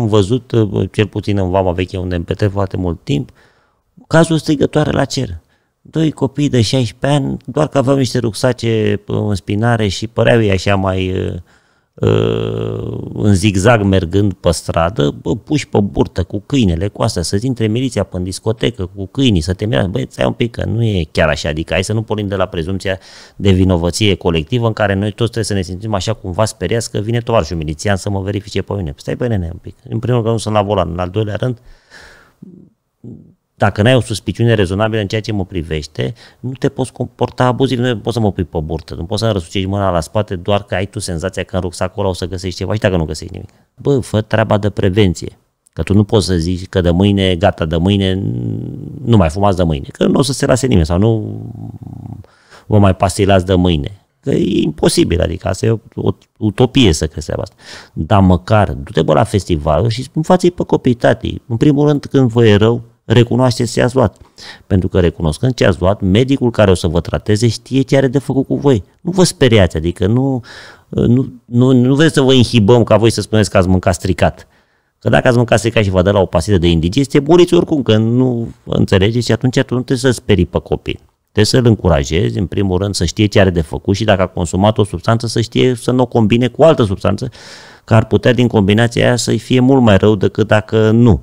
am văzut, uh, cel puțin în Vama Veche, unde îmi petrec foarte mult timp, cazul strigătoare la cer. Doi copii de 16 ani, doar că aveau niște rucsace uh, în spinare și păreau ei așa mai uh, Uh, în zigzag mergând pe stradă, bă, puși pe burtă cu câinele, cu asta, să-ți intre miliția pe discotecă cu câinii, să te mireasă, băi, stai un pic că nu e chiar așa, adică hai să nu pornim de la prezumția de vinovăție colectivă în care noi toți trebuie să ne simțim așa cumva speriați că vine tovarășul milițian să mă verifice pe mine. Stai pe nene un pic. În primul rând că nu sunt la volan, în al doilea rând, dacă n-ai o suspiciune rezonabilă în ceea ce mă privește, nu te poți comporta abuziv, nu poți să mă pui pe burtă, nu poți să-mi răsucești mâna la spate doar că ai tu senzația că în rucsac acolo o să găsești ceva și dacă nu găsești nimic. Bă, fă treaba de prevenție. Că tu nu poți să zici că de mâine, gata, de mâine, nu mai fumați de mâine. Că nu o să se lase nimeni sau nu vă mai pastilați de mâine. Că e imposibil, adică asta e o, o utopie să crezi asta. Dar măcar, du-te bă la festival și spun față pe copii, tati. În primul rând, când vă e rău, recunoașteți ce ați luat. Pentru că recunoscând ce ați luat, medicul care o să vă trateze știe ce are de făcut cu voi. Nu vă speriați, adică nu, nu, nu, nu vreți să vă inhibăm ca voi să spuneți că ați mâncat stricat. Că dacă ați mâncat stricat și vă dă la o pasită de indigestie, muriți oricum, că nu înțelegeți și atunci, atunci nu trebuie să sperii pe copii. Trebuie să-l încurajezi, în primul rând, să știe ce are de făcut și dacă a consumat o substanță, să știe să nu o combine cu altă substanță, că ar putea din combinația aia să-i fie mult mai rău decât dacă nu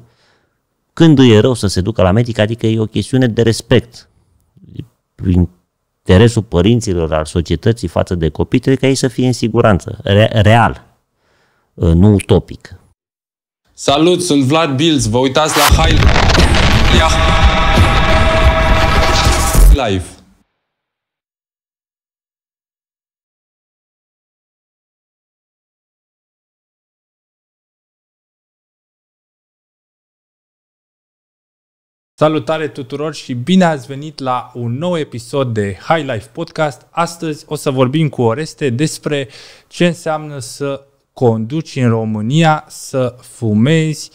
când îi e rău să se ducă la medic, adică e o chestiune de respect. Interesul părinților, al societății față de copii, trebuie ca ei să fie în siguranță, re- real, uh, nu utopic. Salut, sunt Vlad Bilz, vă uitați la High Life. Salutare tuturor și bine ați venit la un nou episod de High Life Podcast. Astăzi o să vorbim cu Oreste despre ce înseamnă să conduci în România, să fumezi,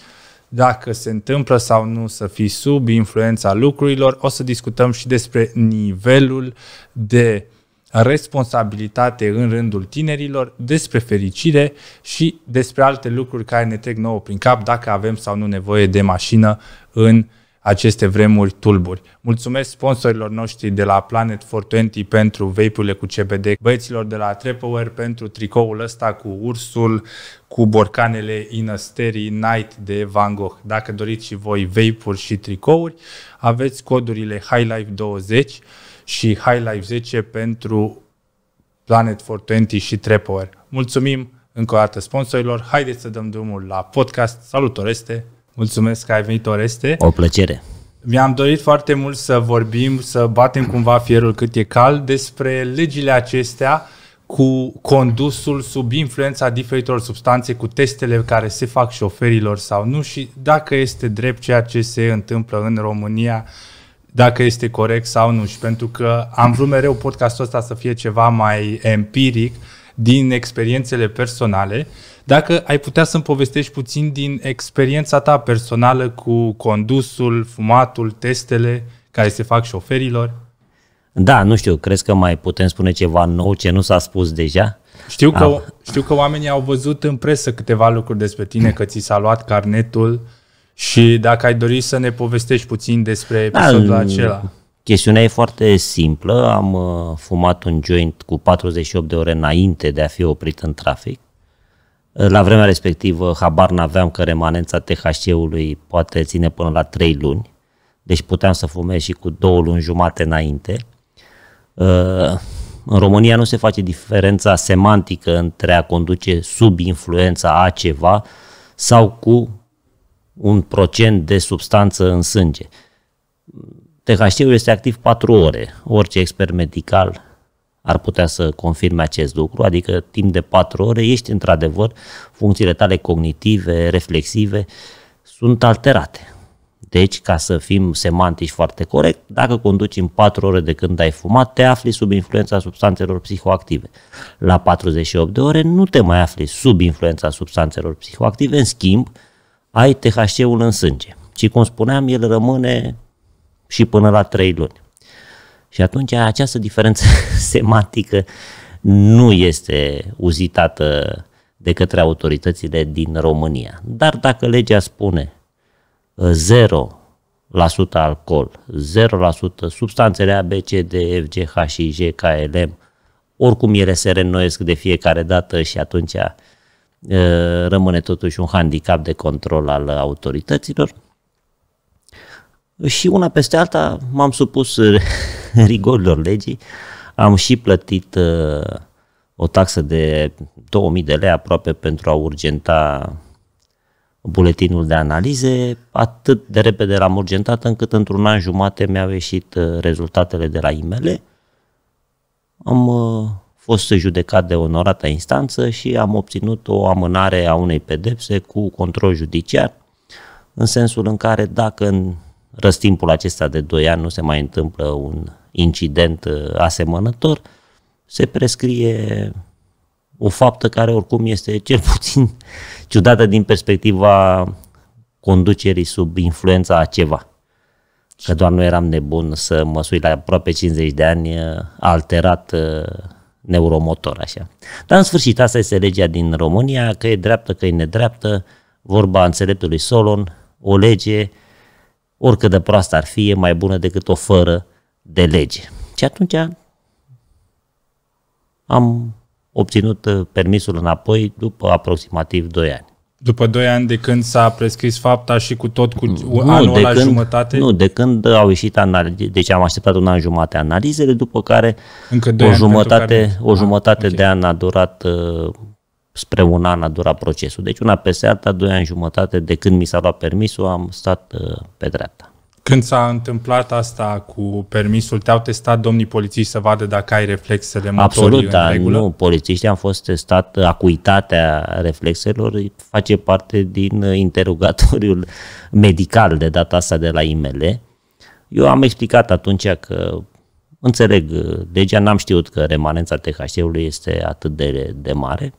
dacă se întâmplă sau nu să fii sub influența lucrurilor. O să discutăm și despre nivelul de responsabilitate în rândul tinerilor, despre fericire și despre alte lucruri care ne trec nouă prin cap, dacă avem sau nu nevoie de mașină în România aceste vremuri tulburi. Mulțumesc sponsorilor noștri de la Planet 420 pentru vape cu CBD, băieților de la Trepower pentru tricoul ăsta cu ursul, cu borcanele Inasteri Night de Van Gogh. Dacă doriți și voi vape și tricouri, aveți codurile HighLife20 și HighLife10 pentru Planet 420 și Trepower. Mulțumim încă o dată sponsorilor, haideți să dăm drumul la podcast. Salut, Oreste! Mulțumesc că ai venit, Oreste. O plăcere. Mi-am dorit foarte mult să vorbim, să batem cumva fierul cât e cald despre legile acestea cu condusul sub influența diferitor substanțe, cu testele care se fac șoferilor sau nu și dacă este drept ceea ce se întâmplă în România, dacă este corect sau nu. Și pentru că am vrut mereu podcastul ăsta să fie ceva mai empiric din experiențele personale, uh, dacă ai putea să-mi povestești puțin din experiența ta personală cu condusul, fumatul, testele care se fac șoferilor? Da, nu știu, crezi că mai putem spune ceva nou ce nu s-a spus deja? Știu că, ah. știu că oamenii au văzut în presă câteva lucruri despre tine, că ți s-a luat carnetul și dacă ai dori să ne povestești puțin despre episodul da, acela. Chestiunea e foarte simplă. Am uh, fumat un joint cu 48 de ore înainte de a fi oprit în trafic la vremea respectivă, habar n-aveam că remanența THC-ului poate ține până la 3 luni, deci puteam să fumez și cu două luni jumate înainte. Uh, în România nu se face diferența semantică între a conduce sub influența a ceva sau cu un procent de substanță în sânge. THC-ul este activ 4 ore. Orice expert medical ar putea să confirme acest lucru, adică timp de patru ore ești într-adevăr, funcțiile tale cognitive, reflexive, sunt alterate. Deci, ca să fim semantici foarte corect, dacă conduci în 4 ore de când ai fumat, te afli sub influența substanțelor psihoactive. La 48 de ore nu te mai afli sub influența substanțelor psihoactive, în schimb, ai THC-ul în sânge. Și cum spuneam, el rămâne și până la 3 luni. Și atunci această diferență semantică nu este uzitată de către autoritățile din România. Dar dacă legea spune 0% uh, alcool, 0% substanțele A, B, C, D, F, G, H și J, K, L, M, oricum ele se reînnoiesc de fiecare dată și atunci uh, rămâne totuși un handicap de control al autorităților, și una peste alta m-am supus rigorilor legii, am și plătit uh, o taxă de 2000 de lei aproape pentru a urgenta buletinul de analize, atât de repede l-am urgentat încât într-un an jumate mi-au ieșit uh, rezultatele de la IML. Am uh, fost judecat de onorata instanță și am obținut o amânare a unei pedepse cu control judiciar, în sensul în care dacă în răstimpul acesta de 2 ani nu se mai întâmplă un incident uh, asemănător, se prescrie o faptă care oricum este cel puțin ciudată din perspectiva conducerii sub influența a ceva. Că doar nu eram nebun să măsui la aproape 50 de ani uh, alterat uh, neuromotor, așa. Dar în sfârșit, asta este legea din România, că e dreaptă, că e nedreaptă, vorba înțeleptului Solon, o lege oricât de proastă ar fi, e mai bună decât o fără de lege. Și atunci am obținut uh, permisul înapoi după aproximativ 2 ani. După 2 ani de când s-a prescris fapta și cu tot cu nu, anul la când, jumătate? Nu, de când au ieșit analize, deci am așteptat un an jumate analizele, după care Încă o jumătate, care... o jumătate ah, okay. de an a durat uh, spre un an a durat procesul. Deci una PSA, doi ani jumătate de când mi s-a luat permisul, am stat uh, pe dreapta. Când s-a întâmplat asta cu permisul, te-au testat domnii polițiști să vadă dacă ai reflexele motorii Absolut, da, regulă? nu, polițiștii am fost testat, acuitatea reflexelor face parte din uh, interogatoriul medical de data asta de la IML. Eu am explicat atunci că înțeleg uh, legea, n-am știut că remanența THC-ului este atât de, de mare,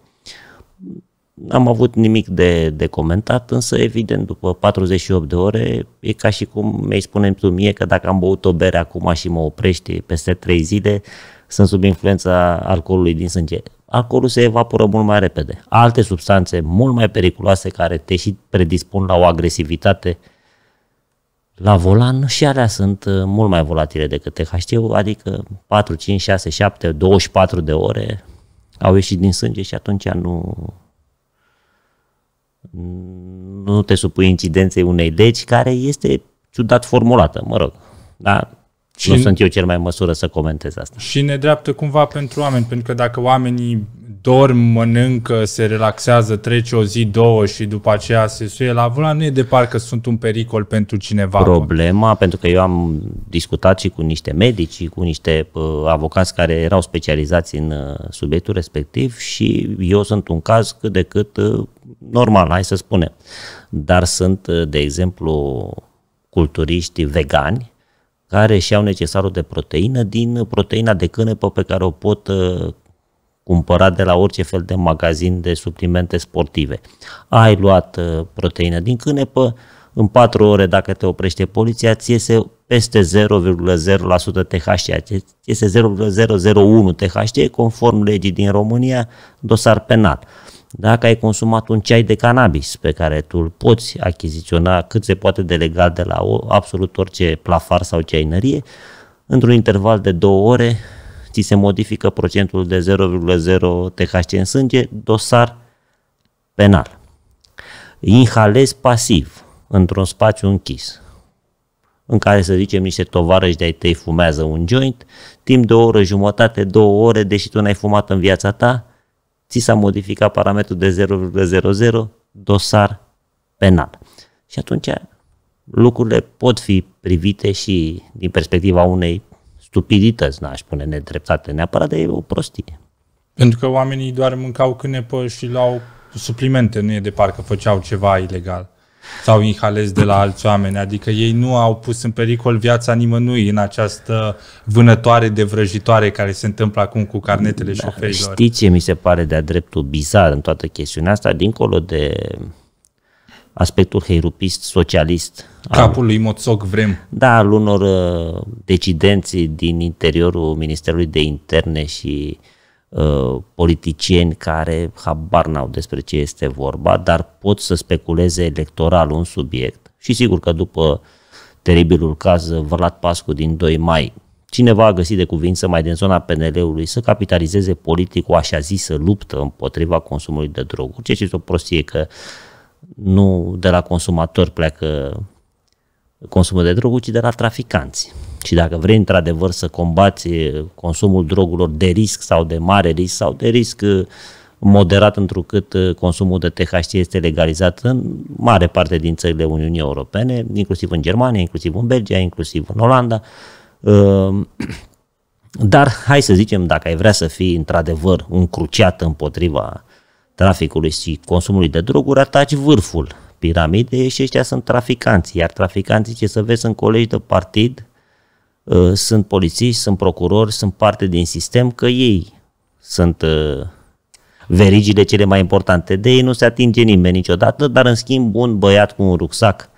N-am avut nimic de, de comentat, însă evident, după 48 de ore, e ca și cum mi-ai spune tu mie că dacă am băut o bere acum și mă oprește peste 3 zile, sunt sub influența alcoolului din sânge. Alcoolul se evaporă mult mai repede. Alte substanțe mult mai periculoase care te și predispun la o agresivitate la volan și alea sunt uh, mult mai volatile decât THC, adică 4, 5, 6, 7, 24 de ore au ieșit din sânge și atunci nu, nu te supui incidenței unei legi care este ciudat formulată, mă rog. Da? Și nu sunt eu cel mai măsură să comentez asta. Și nedreaptă cumva pentru oameni, pentru că dacă oamenii dorm, mănâncă, se relaxează, trece o zi, două și după aceea se suie la volan, nu e de parcă sunt un pericol pentru cineva. Problema, bă. pentru că eu am discutat și cu niște medici, cu niște uh, avocați care erau specializați în uh, subiectul respectiv și eu sunt un caz cât de cât uh, normal, hai să spunem. Dar sunt, uh, de exemplu, culturiști vegani care și-au necesarul de proteină din proteina de cânepă pe care o pot uh, cumpărat de la orice fel de magazin de suplimente sportive. Ai luat uh, proteină din cânepă, în 4 ore, dacă te oprește poliția, ți iese peste 0,0% THC, ți iese 0,001 THC, conform legii din România, dosar penal. Dacă ai consumat un ceai de cannabis pe care tu îl poți achiziționa cât se poate de legal de la absolut orice plafar sau ceainărie, într-un interval de două ore ți se modifică procentul de 0,0 THC în sânge, dosar penal. Inhalezi pasiv într-un spațiu închis, în care să zicem niște tovarăși de-ai tăi fumează un joint, timp de o oră jumătate, două ore, deși tu n-ai fumat în viața ta, ți s-a modificat parametrul de 0,00 dosar penal. Și atunci lucrurile pot fi privite și din perspectiva unei stupidități, n-aș spune nedreptate neapărat, dar e o prostie. Pentru că oamenii doar mâncau cânepă și luau suplimente, nu e de parcă făceau ceva ilegal sau inhalez de la alți oameni. Adică ei nu au pus în pericol viața nimănui în această vânătoare de vrăjitoare care se întâmplă acum cu carnetele da, șoferilor. Știți ce mi se pare de-a dreptul bizar în toată chestiunea asta, dincolo de aspectul heirupist, socialist. Capul al, lui Moțoc vrem. Da, al unor uh, decidenți din interiorul Ministerului de Interne și uh, politicieni care habar n-au despre ce este vorba, dar pot să speculeze electoral un subiect. Și sigur că după teribilul caz Vârlat Pascu din 2 mai, cineva a găsit de cuvință mai din zona PNL-ului să capitalizeze politic o așa zisă luptă împotriva consumului de droguri, ceea ce este o prostie că uh, nu de la consumator pleacă consumul de droguri, ci de la traficanți. Și dacă vrei într-adevăr să combați eh, consumul drogurilor de risc sau de mare risc sau de risc eh, moderat întrucât eh, consumul de THC este legalizat în mare parte din țările Uniunii Europene, inclusiv în Germania, inclusiv în Belgia, inclusiv în Olanda. Ehm, dar hai să zicem, dacă ai vrea să fii într-adevăr un cruciat împotriva traficului și consumului de droguri, ataci vârful piramidei și ăștia sunt traficanți. iar traficanții, ce să vezi, sunt colegi de partid, ă, sunt polițiști, sunt procurori, sunt parte din sistem, că ei sunt ă, verigile cele mai importante. De ei nu se atinge nimeni niciodată, dar în schimb un băiat cu un rucsac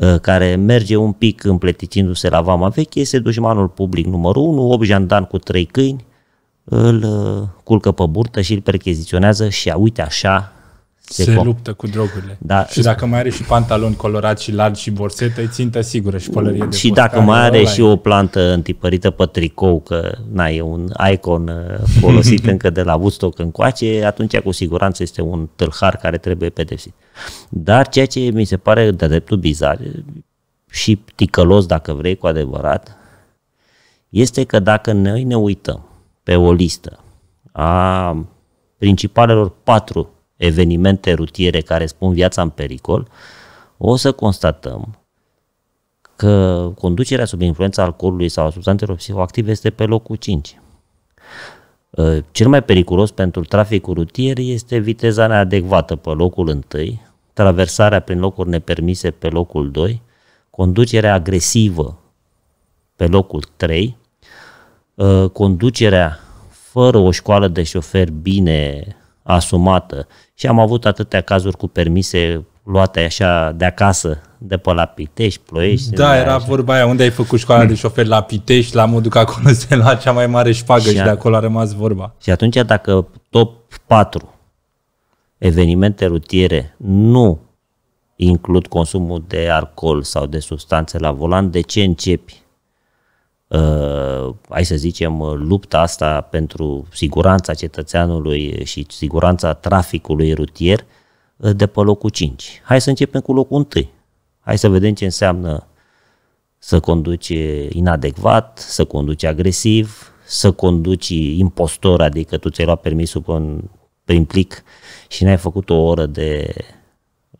ă, care merge un pic împleticindu-se la vama veche, este dușmanul public numărul 1, 8 jandarmi cu 3 câini, îl uh, culcă pe burtă și îl percheziționează și a uite așa se, se luptă cu drogurile. Da. Și dacă mai are și pantaloni colorați și largi și borsetă, îi țintă sigură și pălărie de Și dacă mai are și o plantă întipărită pe tricou, că na, e un icon uh, folosit încă de la Woodstock încoace, atunci cu siguranță este un tâlhar care trebuie pedepsit. Dar ceea ce mi se pare de dreptul bizar și ticălos dacă vrei cu adevărat, este că dacă noi ne uităm pe o listă a principalelor patru evenimente rutiere care spun viața în pericol, o să constatăm că conducerea sub influența alcoolului sau a substanțelor psihoactive este pe locul 5. Ă, cel mai periculos pentru traficul rutier este viteza neadecvată pe locul 1, traversarea prin locuri nepermise pe locul 2, conducerea agresivă pe locul 3 Ă, conducerea fără o școală de șofer bine asumată și am avut atâtea cazuri cu permise luate așa de acasă, de pe la Pitești, Ploiești. Da, era așa. vorba aia, unde ai făcut școala de șofer la Pitești, la modul că acolo se lua cea mai mare șpagă și, și de acolo a rămas vorba. Și atunci dacă top 4 evenimente rutiere nu includ consumul de alcool sau de substanțe la volan, de ce începi? Uh, hai să zicem, uh, lupta asta pentru siguranța cetățeanului și siguranța traficului rutier uh, de pe locul 5. Hai să începem cu locul 1. Hai să vedem ce înseamnă să conduci inadecvat, să conduci agresiv, să conduci impostor, adică tu ți-ai luat permisul prin, prin plic și n-ai făcut o oră de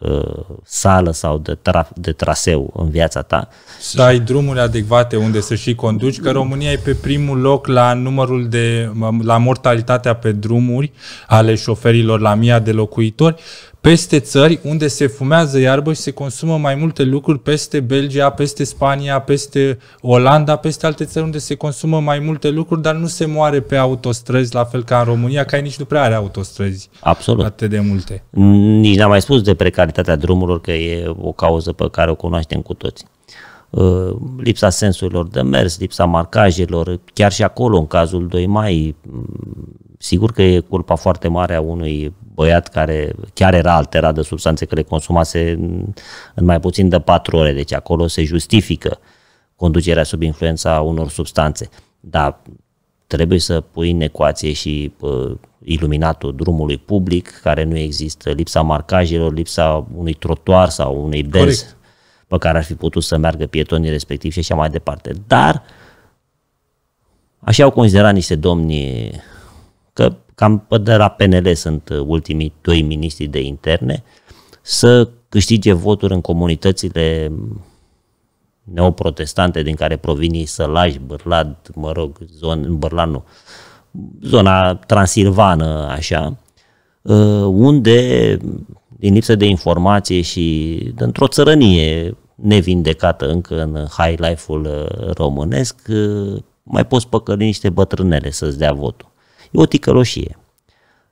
uh, sală sau de, tra- de traseu în viața ta. Să ai drumuri adecvate unde să și conduci, că România e pe primul loc la numărul de, la mortalitatea pe drumuri ale șoferilor la mia de locuitori peste țări unde se fumează iarbă și se consumă mai multe lucruri peste Belgia, peste Spania, peste Olanda, peste alte țări unde se consumă mai multe lucruri, dar nu se moare pe autostrăzi, la fel ca în România, care nici nu prea are autostrăzi. Absolut. Atât de multe. Nici n-am mai spus de precaritatea drumurilor, că e o cauză pe care o cunoaștem cu toți. Uh, lipsa sensurilor de mers, lipsa marcajelor, chiar și acolo, în cazul 2 mai, Sigur că e culpa foarte mare a unui băiat care chiar era alterat de substanțe, că le consumase în, în mai puțin de patru ore, deci acolo se justifică conducerea sub influența unor substanțe. Dar trebuie să pui în ecuație și uh, iluminatul drumului public, care nu există, lipsa marcajelor, lipsa unui trotuar sau unei benzi Corect. pe care ar fi putut să meargă pietonii respectiv și așa mai departe. Dar Așa au considerat niște domni că cam de la PNL sunt uh, ultimii doi ministri de interne, să câștige voturi în comunitățile mm, neoprotestante din care provin Sălaj, Bârlad, mă rog, zon, Bârlad nu, zona transilvană, așa, uh, unde, din lipsă de informație și într-o țărănie nevindecată încă în high life-ul uh, românesc, mai poți păcăli niște bătrânele să-ți dea votul. E o tică roșie.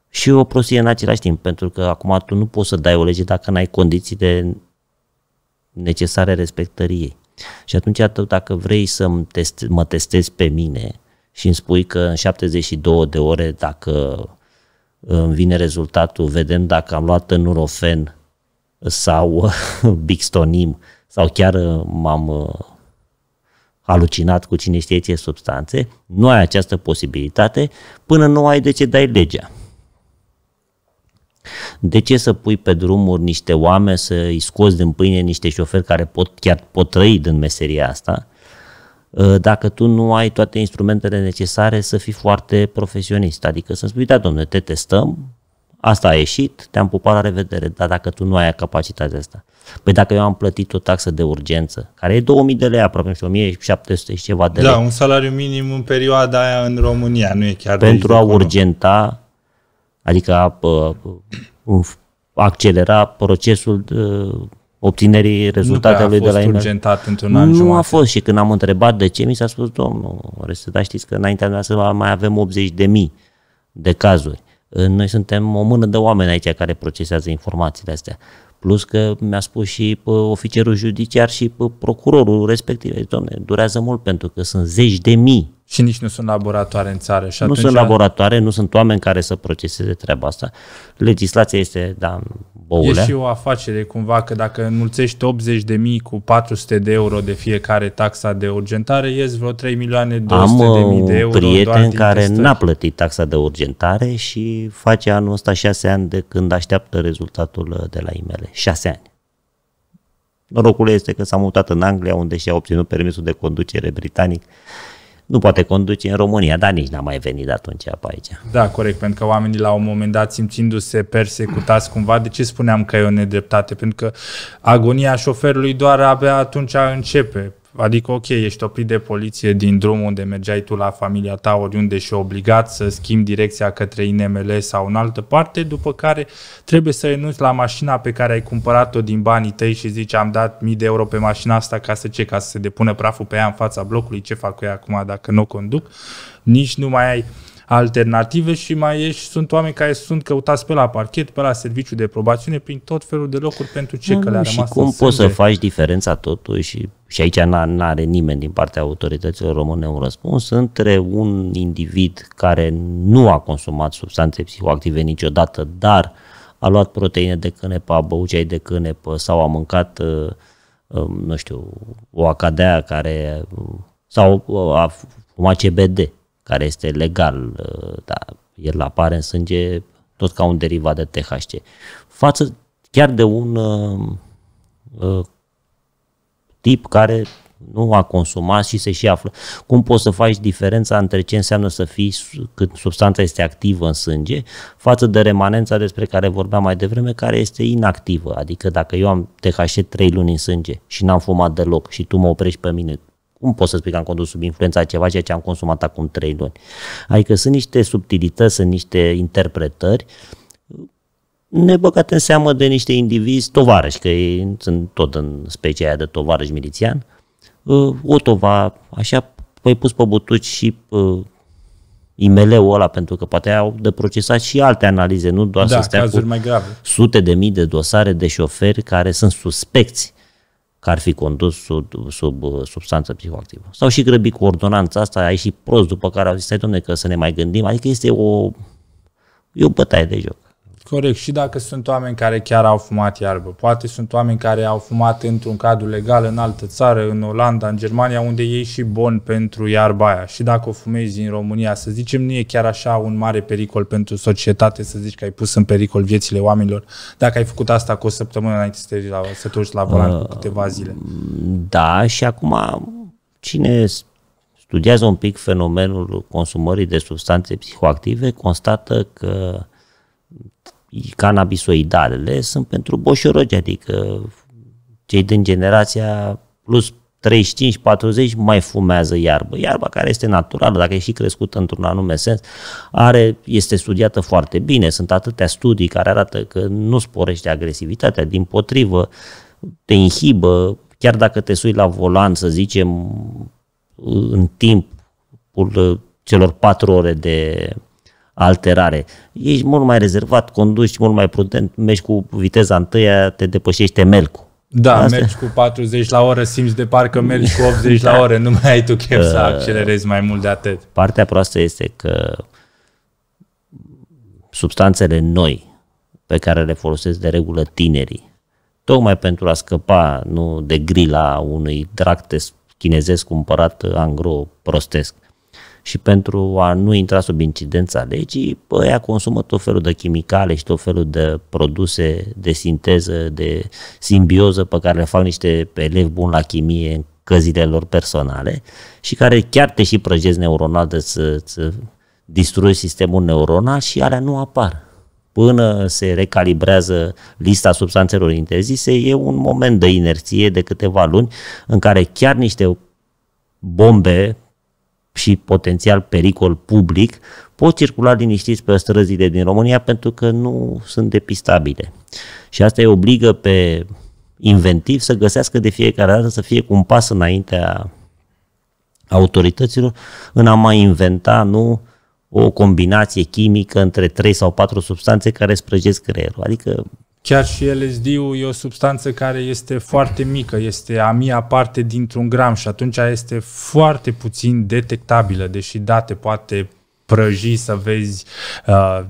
Și o prostie în același timp, pentru că acum tu nu poți să dai o lege dacă n-ai de necesare respectării ei. Și atunci, atât dacă vrei să test, mă testezi pe mine și îmi spui că în 72 de ore, dacă îmi vine rezultatul, vedem dacă am luat urofen sau bixtonim sau chiar m-am alucinat cu cine știe ce substanțe, nu ai această posibilitate până nu ai de ce dai legea. De ce să pui pe drumuri niște oameni, să îi scoți din pâine niște șoferi care pot, chiar pot trăi din meseria asta, ă, dacă tu nu ai toate instrumentele necesare să fii foarte profesionist. Adică să-mi spui, da, domnule, te testăm, asta a ieșit, te-am pupat la revedere, dar dacă tu nu ai capacitatea asta. Păi dacă eu am plătit o taxă de urgență, care e 2000 de lei aproape, și 1700 și ceva de da, lei. Da, un salariu minim în perioada aia în România, nu e chiar Pentru a urgenta, adică a, a, accelera procesul de, uh, obținerii rezultatelor de la urgentat într-un an Nu jumate. a fost și când am întrebat de ce, mi s-a spus, domnul, da, știți că înaintea noastră mai avem 80 de mii de cazuri. Noi suntem o mână de oameni aici care procesează informațiile astea. Plus că mi-a spus și pe oficerul judiciar și pe procurorul respectiv. Domne, durează mult pentru că sunt zeci de mii și nici nu sunt laboratoare în țară. Și atunci... Nu sunt laboratoare, nu sunt oameni care să proceseze treaba asta. Legislația este, da, boule. E și o afacere cumva că dacă înmulțești 80 de mii cu 400 de euro de fiecare taxa de urgentare, ies vreo 3 milioane 200 Am de mii de uh, euro. Am prieten care testări. n-a plătit taxa de urgentare și face anul ăsta 6 ani de când așteaptă rezultatul uh, de la IML. 6 ani. Norocul este că s-a mutat în Anglia, unde și-a obținut permisul de conducere britanic nu poate conduce în România, dar nici n-a mai venit de atunci pe aici. Da, corect, pentru că oamenii la un moment dat simțindu-se persecutați cumva, de ce spuneam că e o nedreptate? Pentru că agonia șoferului doar abia atunci începe Adică, ok, ești oprit de poliție din drum unde mergeai tu la familia ta, oriunde și obligat să schimbi direcția către INML sau în altă parte, după care trebuie să renunți la mașina pe care ai cumpărat-o din banii tăi și zici am dat mii de euro pe mașina asta ca să ce, ca să se depună praful pe ea în fața blocului, ce fac cu ea acum dacă nu o conduc, nici nu mai ai alternative și mai ești, sunt oameni care sunt căutați pe la parchet, pe la serviciu de probațiune, prin tot felul de locuri pentru ce da, că da, le-a rămas Și cum poți să faci diferența totuși, și aici nu are nimeni din partea autorităților române un răspuns, între un individ care nu a consumat substanțe psihoactive niciodată, dar a luat proteine de cânepă, a băut ceai de cânepă sau a mâncat, uh, uh, nu știu, o acadea care uh, sau a fumat CBD care este legal, da, el apare în sânge tot ca un derivat de THC. Față chiar de un uh, uh, tip care nu a consumat și se și află. Cum poți să faci diferența între ce înseamnă să fii când substanța este activă în sânge față de remanența despre care vorbeam mai devreme, care este inactivă? Adică dacă eu am THC 3 luni în sânge și n-am fumat deloc și tu mă oprești pe mine cum pot să spui că am condus sub influența ceva ceea ce am consumat acum trei luni? Adică sunt niște subtilități, sunt niște interpretări nebăgate în seamă de niște indivizi tovarăși, că ei sunt tot în specia aia de tovarăș milițian, uh, o tova, așa, păi pus pe butuci și uh, IML-ul ăla, pentru că poate au de procesat și alte analize, nu doar da, să stea cu mai grave. sute de mii de dosare de șoferi care sunt suspecți că ar fi condus sub, sub uh, substanță psihoactivă. Sau și grăbi cu ordonanța asta, ai și prost, după care au zis, stai domne, că să ne mai gândim, adică este o, e o bătaie de joc. Corect. Și dacă sunt oameni care chiar au fumat iarbă. Poate sunt oameni care au fumat într-un cadru legal în altă țară, în Olanda, în Germania, unde e și bon pentru iarba aia. Și dacă o fumezi în România, să zicem, nu e chiar așa un mare pericol pentru societate să zici că ai pus în pericol viețile oamenilor. Dacă ai făcut asta cu o săptămână înainte să te, la, să te la volan uh, cu câteva zile. Da, și acum cine studiază un pic fenomenul consumării de substanțe psihoactive, constată că cannabisoidalele sunt pentru boșorogi, adică cei din generația plus 35-40 mai fumează iarbă. Iarba care este naturală, dacă e și crescută într-un anume sens, are, este studiată foarte bine. Sunt atâtea studii care arată că nu sporește agresivitatea, din potrivă, te inhibă, chiar dacă te sui la volan, să zicem, în timpul celor patru ore de, alterare. Ești mult mai rezervat, conduci mult mai prudent, mergi cu viteza întâia, te depășește melcul. Da, Asta... mergi cu 40 la oră, simți de parcă mergi cu 80 da. la oră, nu mai ai tu chef să uh, accelerezi mai mult de atât. Partea proastă este că substanțele noi pe care le folosesc de regulă tinerii, tocmai pentru a scăpa nu de grila unui dractes chinezesc cumpărat angro prostesc, și pentru a nu intra sub incidența legii, ea consumă tot felul de chimicale și tot felul de produse de sinteză, de simbioză pe care le fac niște elevi buni la chimie în căzile lor personale și care chiar te și prăjezi neuronal de să să distrugi sistemul neuronal și alea nu apar până se recalibrează lista substanțelor interzise, e un moment de inerție de câteva luni în care chiar niște bombe și potențial pericol public pot circula liniștiți pe străzile din România pentru că nu sunt depistabile. Și asta îi obligă pe inventiv să găsească de fiecare dată să fie cu un pas înaintea autorităților în a mai inventa, nu o combinație chimică între 3 sau 4 substanțe care sprăjesc creierul. Adică Chiar și LSD-ul e o substanță care este foarte mică, este a mia parte dintr-un gram și atunci este foarte puțin detectabilă, deși date poate prăji să vezi uh,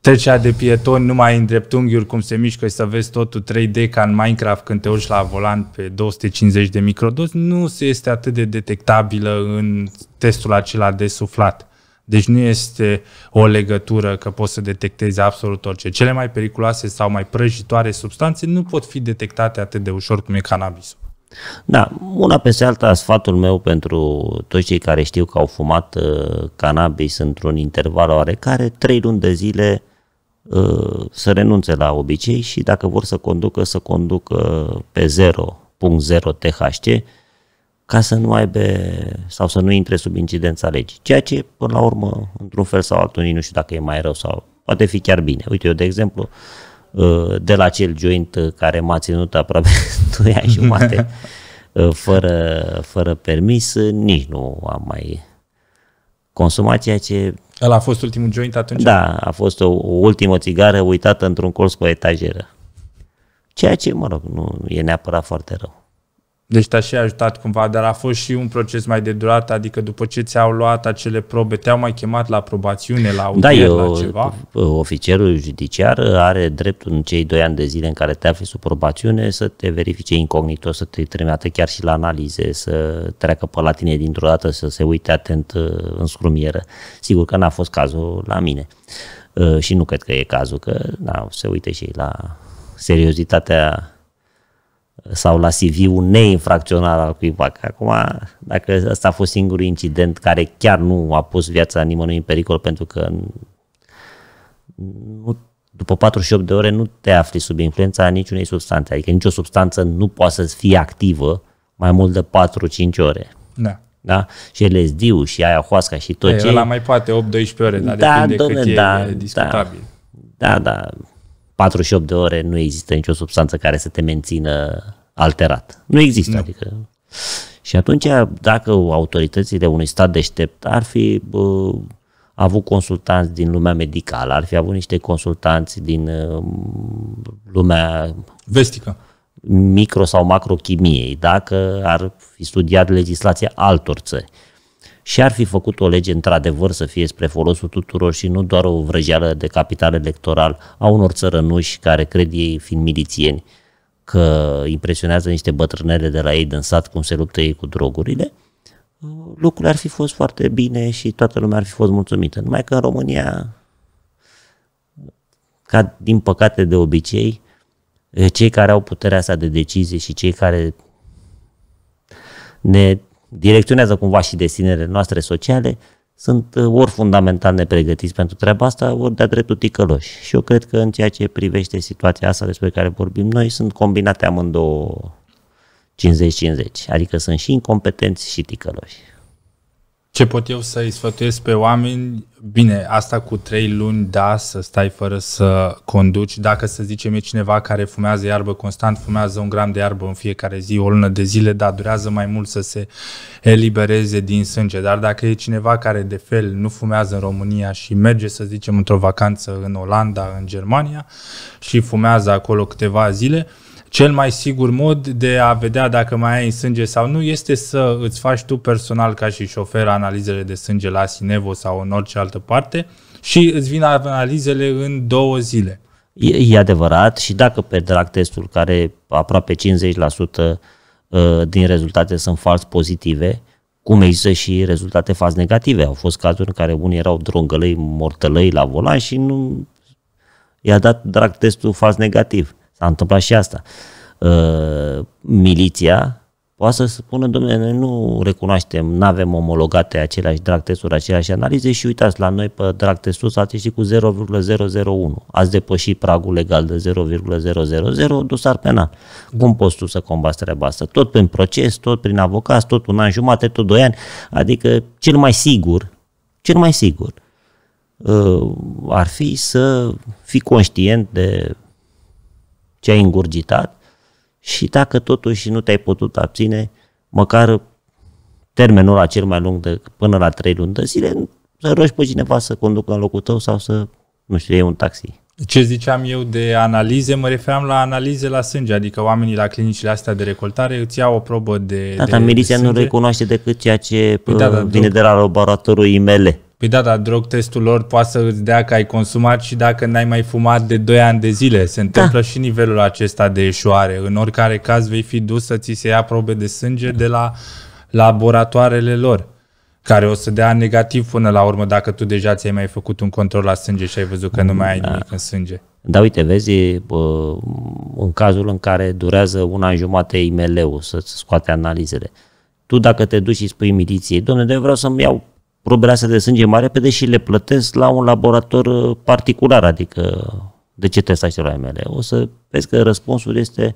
trecea de pieton numai în dreptunghiuri cum se mișcă și să vezi totul 3D ca în Minecraft când te urci la volan pe 250 de microdos, nu se este atât de detectabilă în testul acela de suflat. Deci nu este o legătură că poți să detectezi absolut orice. Cele mai periculoase sau mai prăjitoare substanțe nu pot fi detectate atât de ușor cum e cannabisul. Da, una peste alta, sfatul meu pentru toți cei care știu că au fumat uh, cannabis într-un interval oarecare, trei luni de zile uh, să renunțe la obicei și dacă vor să conducă, să conducă pe 0.0 THC, ca să nu aibă sau să nu intre sub incidența legii. Ceea ce, până la urmă, într-un fel sau altul, nu știu dacă e mai rău sau poate fi chiar bine. Uite, eu, de exemplu, uh, de la acel joint uh, care m-a ținut aproape 2 ani jumate uh, fără, fără permis, nici nu am mai consumat ceea ce... El a fost ultimul joint atunci? Da, a fost o, o ultimă țigară uitată într-un colț pe o etajeră. Ceea ce, mă rog, nu e neapărat foarte rău. Deci te-a și ajutat cumva, dar a fost și un proces mai de durată, adică după ce ți-au luat acele probe, te-au mai chemat la aprobațiune, la audier, da, eu, la ceva? Uh, oficerul judiciar are dreptul în cei doi ani de zile în care te afli sub probațiune să te verifice incognito, să te trimite chiar și la analize, să treacă pe la tine dintr-o dată, să se uite atent uh, în scrumieră. Sigur că n-a fost cazul la mine uh, și nu cred că e cazul, că na, da, se uite și la seriozitatea sau la CV-ul neinfracțional al cuiva. Că acum, dacă ăsta a fost singurul incident care chiar nu a pus viața nimănui în pericol pentru că nu, după 48 de ore nu te afli sub influența niciunei substanțe. Adică nicio substanță nu poate să fie activă mai mult de 4-5 ore. Da. Da? Și el diu și aia hoasca și tot Ei, păi, ce... Ăla mai poate 8-12 ore, dar da, depinde domne, cât da, e discutabil. da, Da, da. 48 de ore nu există nicio substanță care să te mențină alterat. Nu există, nu. adică... Și atunci, dacă autoritățile unui stat deștept ar fi uh, avut consultanți din lumea medicală, ar fi avut niște consultanți din uh, lumea... Vestică. Micro- sau macrochimiei, dacă ar fi studiat legislația altor țări, și ar fi făcut o lege într-adevăr să fie spre folosul tuturor și nu doar o vrăjeală de capital electoral a unor țărănuși care cred ei fiind milițieni că impresionează niște bătrânele de la ei din sat cum se luptă ei cu drogurile, lucrurile ar fi fost foarte bine și toată lumea ar fi fost mulțumită. Numai că în România, ca din păcate de obicei, cei care au puterea asta de decizie și cei care ne direcționează cumva și destinele noastre sociale, sunt uh, ori fundamental nepregătiți pentru treaba asta, ori de-a dreptul ticăloși. Și eu cred că în ceea ce privește situația asta despre care vorbim noi, sunt combinate amândouă 50-50, adică sunt și incompetenți și ticăloși. Ce pot eu să-i sfătuiesc pe oameni? Bine, asta cu trei luni, da, să stai fără să conduci. Dacă să zicem e cineva care fumează iarbă constant, fumează un gram de iarbă în fiecare zi, o lună de zile, da, durează mai mult să se elibereze din sânge. Dar dacă e cineva care de fel nu fumează în România și merge, să zicem, într-o vacanță în Olanda, în Germania și fumează acolo câteva zile, uh, cel mai sigur mod de a vedea dacă mai ai în sânge sau nu este să îți faci tu personal ca și șofer analizele de sânge la Sinevo sau în orice altă parte și îți vin analizele în două zile. E, e adevărat și dacă pe drag testul care aproape 50% uh, din rezultate sunt fals pozitive, cum există și rezultate fals negative. Au fost cazuri în care unii erau drongălăi, mortălăi la volan și nu i-a dat drag testul fals negativ. S-a întâmplat și asta. Ă, miliția poate să spună, domnule, noi nu recunoaștem, nu avem omologate aceleași drag testuri, aceleași analize și uitați, la noi pe drag testul ați și cu 0,001. Ați depășit pragul legal de 0,000, dosar penal. Cum poți tu să combați treaba asta? Tot prin proces, tot prin avocați, tot un an jumate, tot doi ani, adică cel mai sigur, cel mai sigur ă, ar fi să fii conștient de ce ai îngurgitat și dacă totuși nu te-ai putut abține, măcar termenul la cel mai lung de până la 3 luni de zile, să rogi pe cineva să conducă în locul tău sau să, nu știu, iei un taxi. Ce ziceam eu de analize, mă refeream la analize la sânge, adică oamenii la clinicile astea de recoltare îți iau o probă de Da, dar miliția de nu recunoaște decât ceea ce păi, da, uh, da, vine de la laboratorul IML. Păi da, dar drog testul lor poate să îți dea că ai consumat și dacă n-ai mai fumat de 2 ani de zile. Se da. întâmplă da. și nivelul acesta de eșoare. În oricare caz vei fi dus să ți se ia probe de sânge de la laboratoarele lor care o să dea negativ până la urmă dacă tu deja ți-ai mai făcut un control la sânge și ai văzut că nu mai ai da. nimic în sânge. Da, uite, vezi, în cazul în care durează un an jumate IML-ul să-ți scoate analizele, tu dacă te duci și spui miliției, domnule, vreau să-mi iau probele astea de sânge mai repede și le plătesc la un laborator uh, particular, adică de ce testați la mele? O să vezi că răspunsul este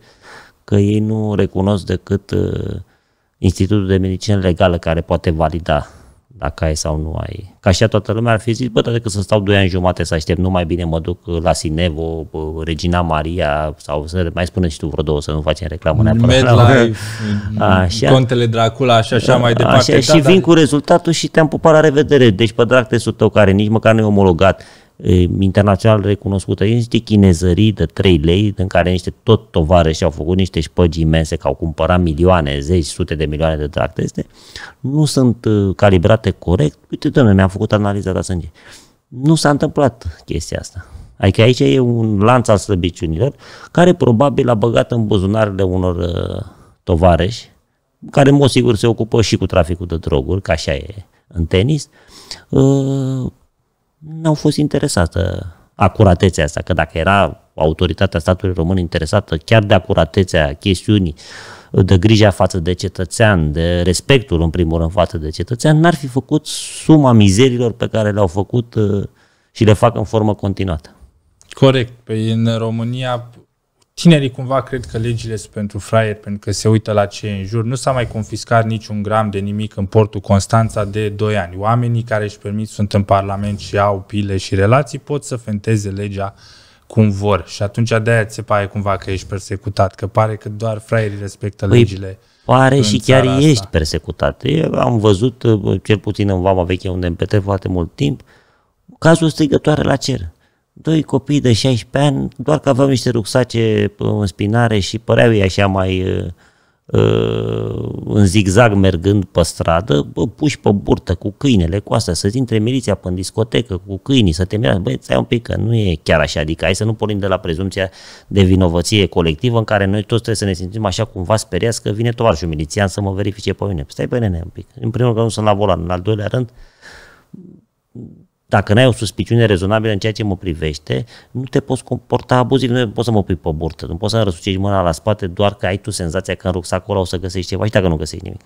că ei nu recunosc decât uh, Institutul de Medicină Legală care poate valida dacă ai sau nu ai. Ca și toată lumea ar fi zis, bă, dacă să stau 2 ani jumate să aștept, nu mai bine mă duc la Sinevo, Regina Maria, sau să mai spune și tu vreo două, să nu facem reclamă neapărat. Medlife, așa. Contele Dracula și așa mai departe. Așa, și da, vin da. cu rezultatul și te-am pupat la revedere. Deci pe drag testul tău, care nici măcar nu e omologat, internațional recunoscută. E niște chinezării de 3 lei în care niște tot și au făcut niște șpăgi imense, că au cumpărat milioane, zeci, sute de milioane de tracteste, nu sunt uh, calibrate corect. Uite, domnule, mi-am făcut analiza de sânge. Nu s-a întâmplat chestia asta. Adică aici e un lanț al slăbiciunilor care probabil a băgat în buzunarele unor uh, tovarăși care în mod sigur se ocupă și cu traficul de droguri, ca așa e în tenis, uh, n-au fost interesată acuratețea asta, că dacă era autoritatea statului român interesată chiar de acuratețea chestiunii, de grija față de cetățean, de respectul în primul rând față de cetățean, n-ar fi făcut suma mizerilor pe care le-au făcut uh, și le fac în formă continuată. Corect. Păi în România Tinerii cumva cred că legile sunt pentru fraier, pentru că se uită la ce e în jur. Nu s-a mai confiscat niciun gram de nimic în portul Constanța de 2 ani. Oamenii care își permit sunt în Parlament și au pile și relații pot să fenteze legea cum vor. Și atunci de-aia ți se pare cumva că ești persecutat, că pare că doar fraierii respectă păi, legile. Pare și chiar asta. ești persecutat. Eu am văzut, uh, cel puțin în Vama Veche, unde îmi petrec foarte mult timp, cazul strigătoare la cer doi copii de 16 ani, doar că aveau niște rucsace uh, în spinare și păreau ei așa mai uh, uh, în zigzag mergând pe stradă, bă, puși pe burtă cu câinele, cu asta, să-ți intre miliția pe discotecă cu câinii, să te mirească, băi, stai un pic, că nu e chiar așa, adică hai să nu pornim de la prezumția de vinovăție colectivă în care noi toți trebuie să ne simțim așa cumva speriați că vine tovarșul milițian să mă verifice pe mine. Stai pe nene un pic, în primul rând că nu sunt la volan, în al doilea rând, uh, dacă n-ai o suspiciune rezonabilă în ceea ce mă privește, nu te poți comporta abuziv, nu poți să mă pui pe burtă, nu poți să-mi răsucești mâna la spate doar că ai tu senzația că în rucsacul acolo o să găsești ceva și dacă nu găsești nimic.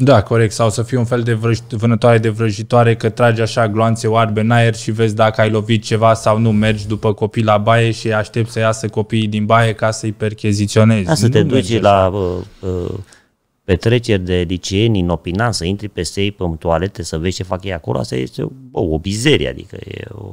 Da, corect. Sau să fii un fel de vrăj, vânătoare de vrăjitoare că tragi așa gloanțe oarbe în aer și vezi dacă ai lovit ceva sau nu. Mergi după copii la baie și aștepți să iasă copiii din baie ca să-i percheziționezi. Da, să te duci la uh, uh, petreceri de liceeni inopinant, să intri peste ei pe toalete, să vezi ce fac ei acolo, asta este o, o bizerie, adică e o,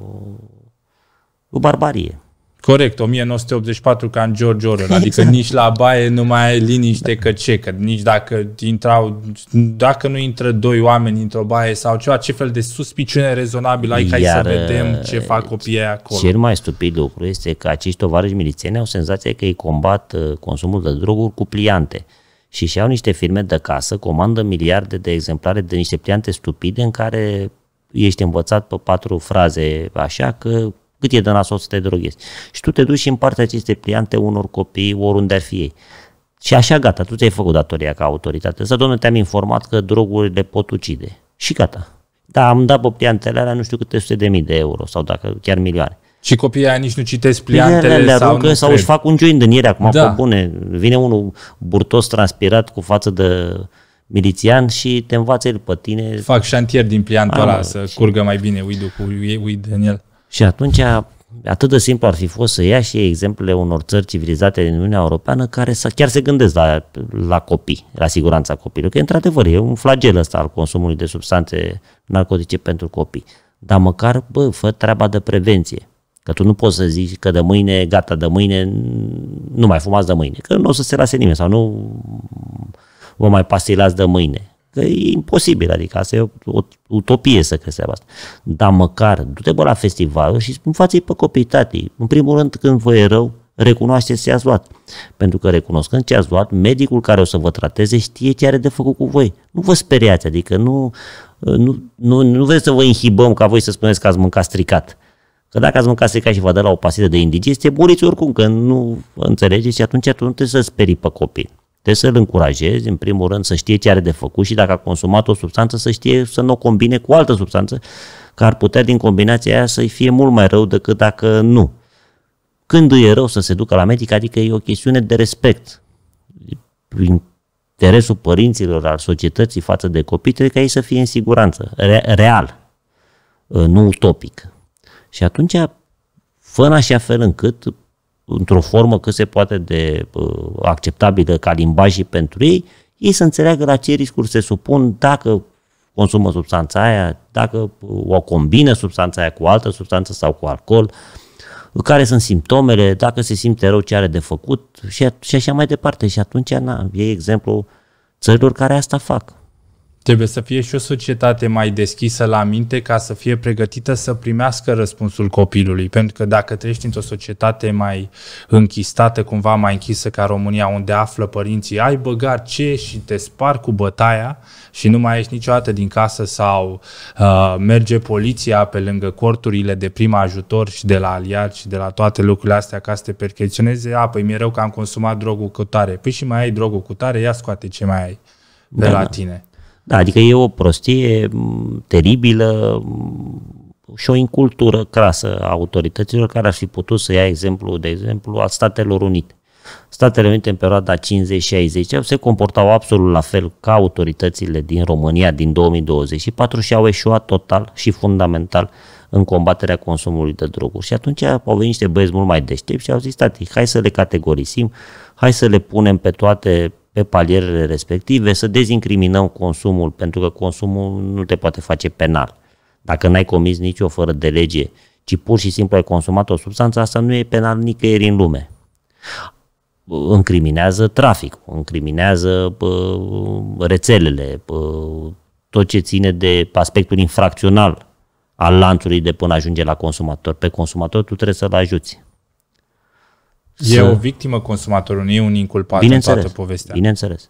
o barbarie. Corect, 1984 ca în George Orwell, adică exact. adică nici la baie nu mai ai liniște că ce, că nici dacă intrau, dacă nu intră doi oameni într-o baie sau ceva, ce fel de suspiciune rezonabilă ai ca să vedem ce uh, fac copiii acolo. Cel mai stupid lucru este că acești tovarăși milițieni au senzația că ei combat uh, consumul de droguri cu pliante și își iau niște firme de casă, comandă miliarde de exemplare de niște pliante stupide în care ești învățat pe patru fraze așa că cât e de nasol să te droghezi. Și tu te duci și împarți aceste pliante unor copii oriunde ar fi ei. Și așa gata, tu ți-ai făcut datoria ca autoritate. Să, domnule, te-am informat că drogurile pot ucide. Și gata. Da, am dat pe pliantele alea nu știu câte sute de mii de euro sau dacă chiar milioane. Și copiii aia nici nu citesc pliantele le, sau nu sau, sau își fac un joint în ele acum, da. bune. Vine unul burtos transpirat cu față de milițian și te învață el pe tine. Fac șantier din pliantul ăla să și... curgă mai bine uidul cu uid în el. Și atunci atât de simplu ar fi fost să ia și exemplele unor țări civilizate din Uniunea Europeană care să, chiar se gândesc la, la copii, la siguranța copiilor. Că, într-adevăr, e un flagel ăsta al consumului de substanțe narcotice pentru copii. Dar măcar, bă, fă treaba de prevenție Că tu nu poți să zici că de mâine, gata, de mâine, nu mai fumați de mâine. Că nu o să se lase nimeni sau nu vă mai pastilați de mâine. Că e imposibil, adică asta e o, o utopie să crezi asta. Dar măcar, du-te bă la festival și spun față pe copii, tati. În primul rând, când vă e rău, recunoașteți ce ați luat. Pentru că recunoscând ce ați luat, medicul care o să vă trateze știe ce are de făcut cu voi. Nu vă speriați, adică nu, nu, nu, nu vreți să vă inhibăm ca voi să spuneți că ați mâncat stricat. Că dacă ați mâncat seca și vă dă la o pasită de indigestie, muriți oricum, că nu înțelegeți și atunci tu nu trebuie să sperii pe copil. Trebuie să-l încurajezi, în primul rând, să știe ce are de făcut și dacă a consumat o substanță, să știe să nu o combine cu altă substanță, că ar putea din combinația aia să-i fie mult mai rău decât dacă nu. Când îi e rău să se ducă la medic, adică e o chestiune de respect. Interesul părinților, al societății față de copii, trebuie ca ei să fie în siguranță, re- real, nu utopic. Și atunci, fără așa fel încât, într-o formă cât se poate de uh, acceptabilă ca limbaj și pentru ei, ei să înțeleagă la ce riscuri se supun dacă consumă substanța aia, dacă uh, o combină substanța aia cu altă substanță sau cu alcool, care sunt simptomele, dacă se simte rău ce are de făcut și, și așa mai departe. Și atunci, na, e exemplu țărilor care asta fac. Trebuie să fie și o societate mai deschisă la minte ca să fie pregătită să primească răspunsul copilului. Pentru că dacă trăiești într-o societate mai închistată, cumva mai închisă ca România, unde află părinții, ai băgar ce și te spar cu bătaia și nu mai ești niciodată din casă sau uh, merge poliția pe lângă corturile de prim ajutor și de la aliat și de la toate lucrurile astea ca să te percheționeze, a, păi mi-e rău că am consumat drogul cu tare. Păi și mai ai drogul cu tare, ia scoate ce mai ai de da, la da. tine. Da, adică e o prostie teribilă și o incultură crasă a autorităților care ar fi putut să ia exemplu, de exemplu, al Statelor Unite. Statele Unite în perioada 50-60 se comportau absolut la fel ca autoritățile din România din 2024 și au eșuat total și fundamental în combaterea consumului de droguri. Și atunci au venit niște băieți mult mai deștepți și au zis, tati, hai să le categorisim, hai să le punem pe toate pe palierele respective, să dezincriminăm consumul, pentru că consumul nu te poate face penal. Dacă n-ai comis nicio fără de lege, ci pur și simplu ai consumat o substanță, asta nu e penal nicăieri în lume. Încriminează trafic, încriminează uh, rețelele, uh, tot ce ține de aspectul infracțional al lanțului de până ajunge la consumator. Pe consumator tu trebuie să-l ajuți. E să... o victimă consumatorul, nu e un inculpat în toată povestea. Bineînțeles.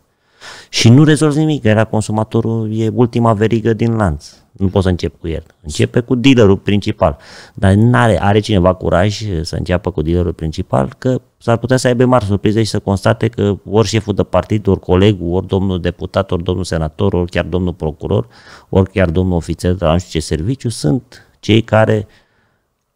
Și nu rezolvi nimic, era consumatorul e ultima verigă din lanț. Nu poți să încep cu el. Începe cu dealerul principal. Dar n-are, are cineva curaj să înceapă cu dealerul principal, că s-ar putea să aibă mari surprize și să constate că ori șeful de partid, ori colegul, ori domnul deputat, ori domnul senator, ori chiar domnul procuror, ori chiar domnul ofițer de la nu știu ce serviciu, sunt cei care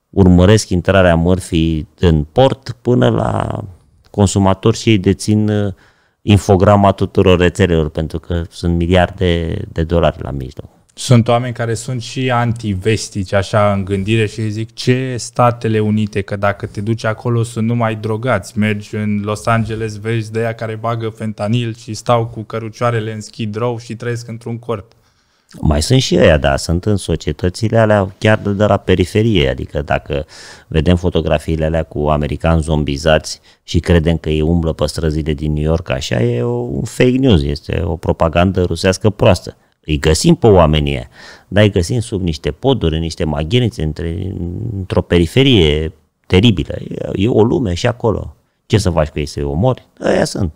urmăresc intrarea mărfii în port până la consumatori și ei dețin uh, infograma tuturor rețelelor, pentru că sunt miliarde de dolari la mijloc. Sunt oameni care sunt și antivestici, așa, în gândire și zic ce Statele Unite, că dacă te duci acolo sunt numai drogați. Mergi în Los Angeles, vezi de ea care bagă fentanil și stau cu cărucioarele în skid și trăiesc într-un cort. Mai sunt și ăia, da, sunt în societățile alea chiar de, la periferie, adică dacă vedem fotografiile alea cu americani zombizați și credem că ei umblă pe străzile din New York, așa e o, un fake news, este o propagandă rusească proastă. Îi găsim pe oamenii dar îi găsim sub niște poduri, niște maghenițe, între, într-o periferie teribilă. E, e o lume și acolo. Ce să faci cu ei, să-i omori? Aia sunt.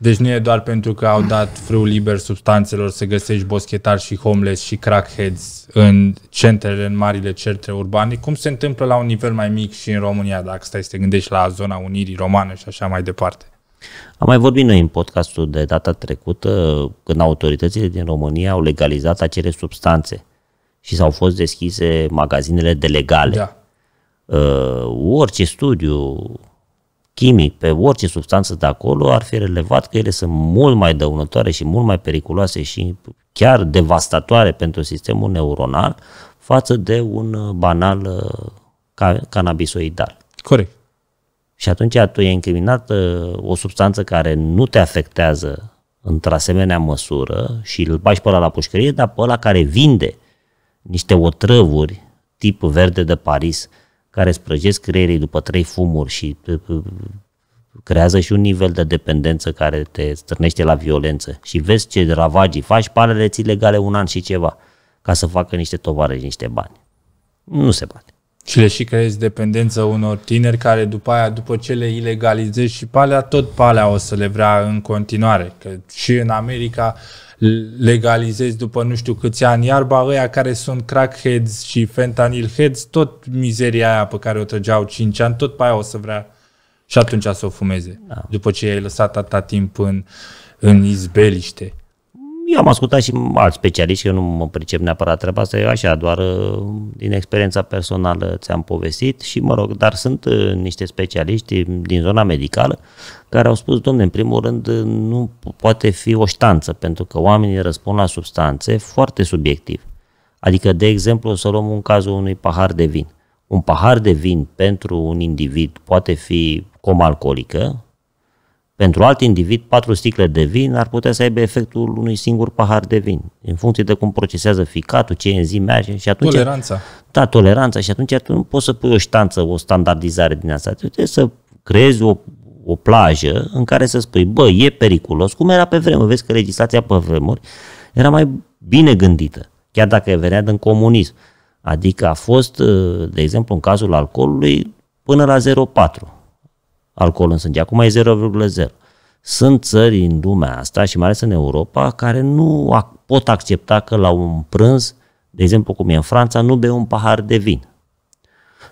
Deci nu e doar pentru că au dat frâu liber substanțelor să găsești boschetari și homeless și crackheads în centrele, în marile centre urbane, cum se întâmplă la un nivel mai mic și în România, dacă stai să te gândești la zona Unirii Romane și așa mai departe. Am mai vorbit noi în podcastul de data trecută când autoritățile din România au legalizat acele substanțe și s-au fost deschise magazinele de legale. Da. Uh, orice studiu chimic pe orice substanță de acolo, ar fi relevat că ele sunt mult mai dăunătoare și mult mai periculoase și chiar devastatoare pentru sistemul neuronal față de un banal uh, cannabisoidal. Corect. Și atunci tu e incriminat uh, o substanță care nu te afectează într-asemenea măsură și îl bagi pe ăla la pușcărie, dar pe ăla care vinde niște otrăvuri tip verde de Paris, care prăjesc creierii după trei fumuri și uh, uh, creează și un nivel de dependență care te strânește la violență și vezi ce ravagii faci, parele ți legale un an și ceva ca să facă niște și niște bani. Nu se poate. Și le și creezi dependență unor tineri care după aia, după ce le ilegalizezi și palea, tot palea o să le vrea în continuare. Că și în America legalizezi după nu știu câți ani iarba, ăia care sunt crackheads și fentanyl heads, tot mizeria aia pe care o trăgeau 5 ani, tot pe aia o să vrea și atunci să o fumeze, da. după ce i-ai lăsat atâta timp în, în izbeliște eu am ascultat și alți specialiști, eu nu mă pricep neapărat treaba asta, eu așa, doar uh, din experiența personală ți-am povestit și mă rog, dar sunt uh, niște specialiști din zona medicală care au spus, domne, în primul rând uh, nu poate fi o ștanță, pentru că oamenii răspund la substanțe foarte subiectiv. Adică, de exemplu, să luăm un cazul unui pahar de vin. Un pahar de vin pentru un individ poate fi comalcolică. Pentru alt individ, patru sticle de vin ar putea să aibă efectul unui singur pahar de vin, în funcție de cum procesează ficatul, ce enzime are și atunci... Toleranța. Da, toleranța și atunci tu nu poți să pui o ștanță, o standardizare din asta. trebuie să creezi o, o plajă în care să spui, bă, e periculos, cum era pe vremuri, vezi că legislația pe vremuri era mai bine gândită, chiar dacă venea din comunism. Adică a fost, eh, de exemplu, în cazul alcoolului, până la 0,4 alcool în sânge. Acum e 0,0. Sunt țări în lumea asta și mai ales în Europa care nu pot accepta că la un prânz, de exemplu cum e în Franța, nu bei un pahar de vin.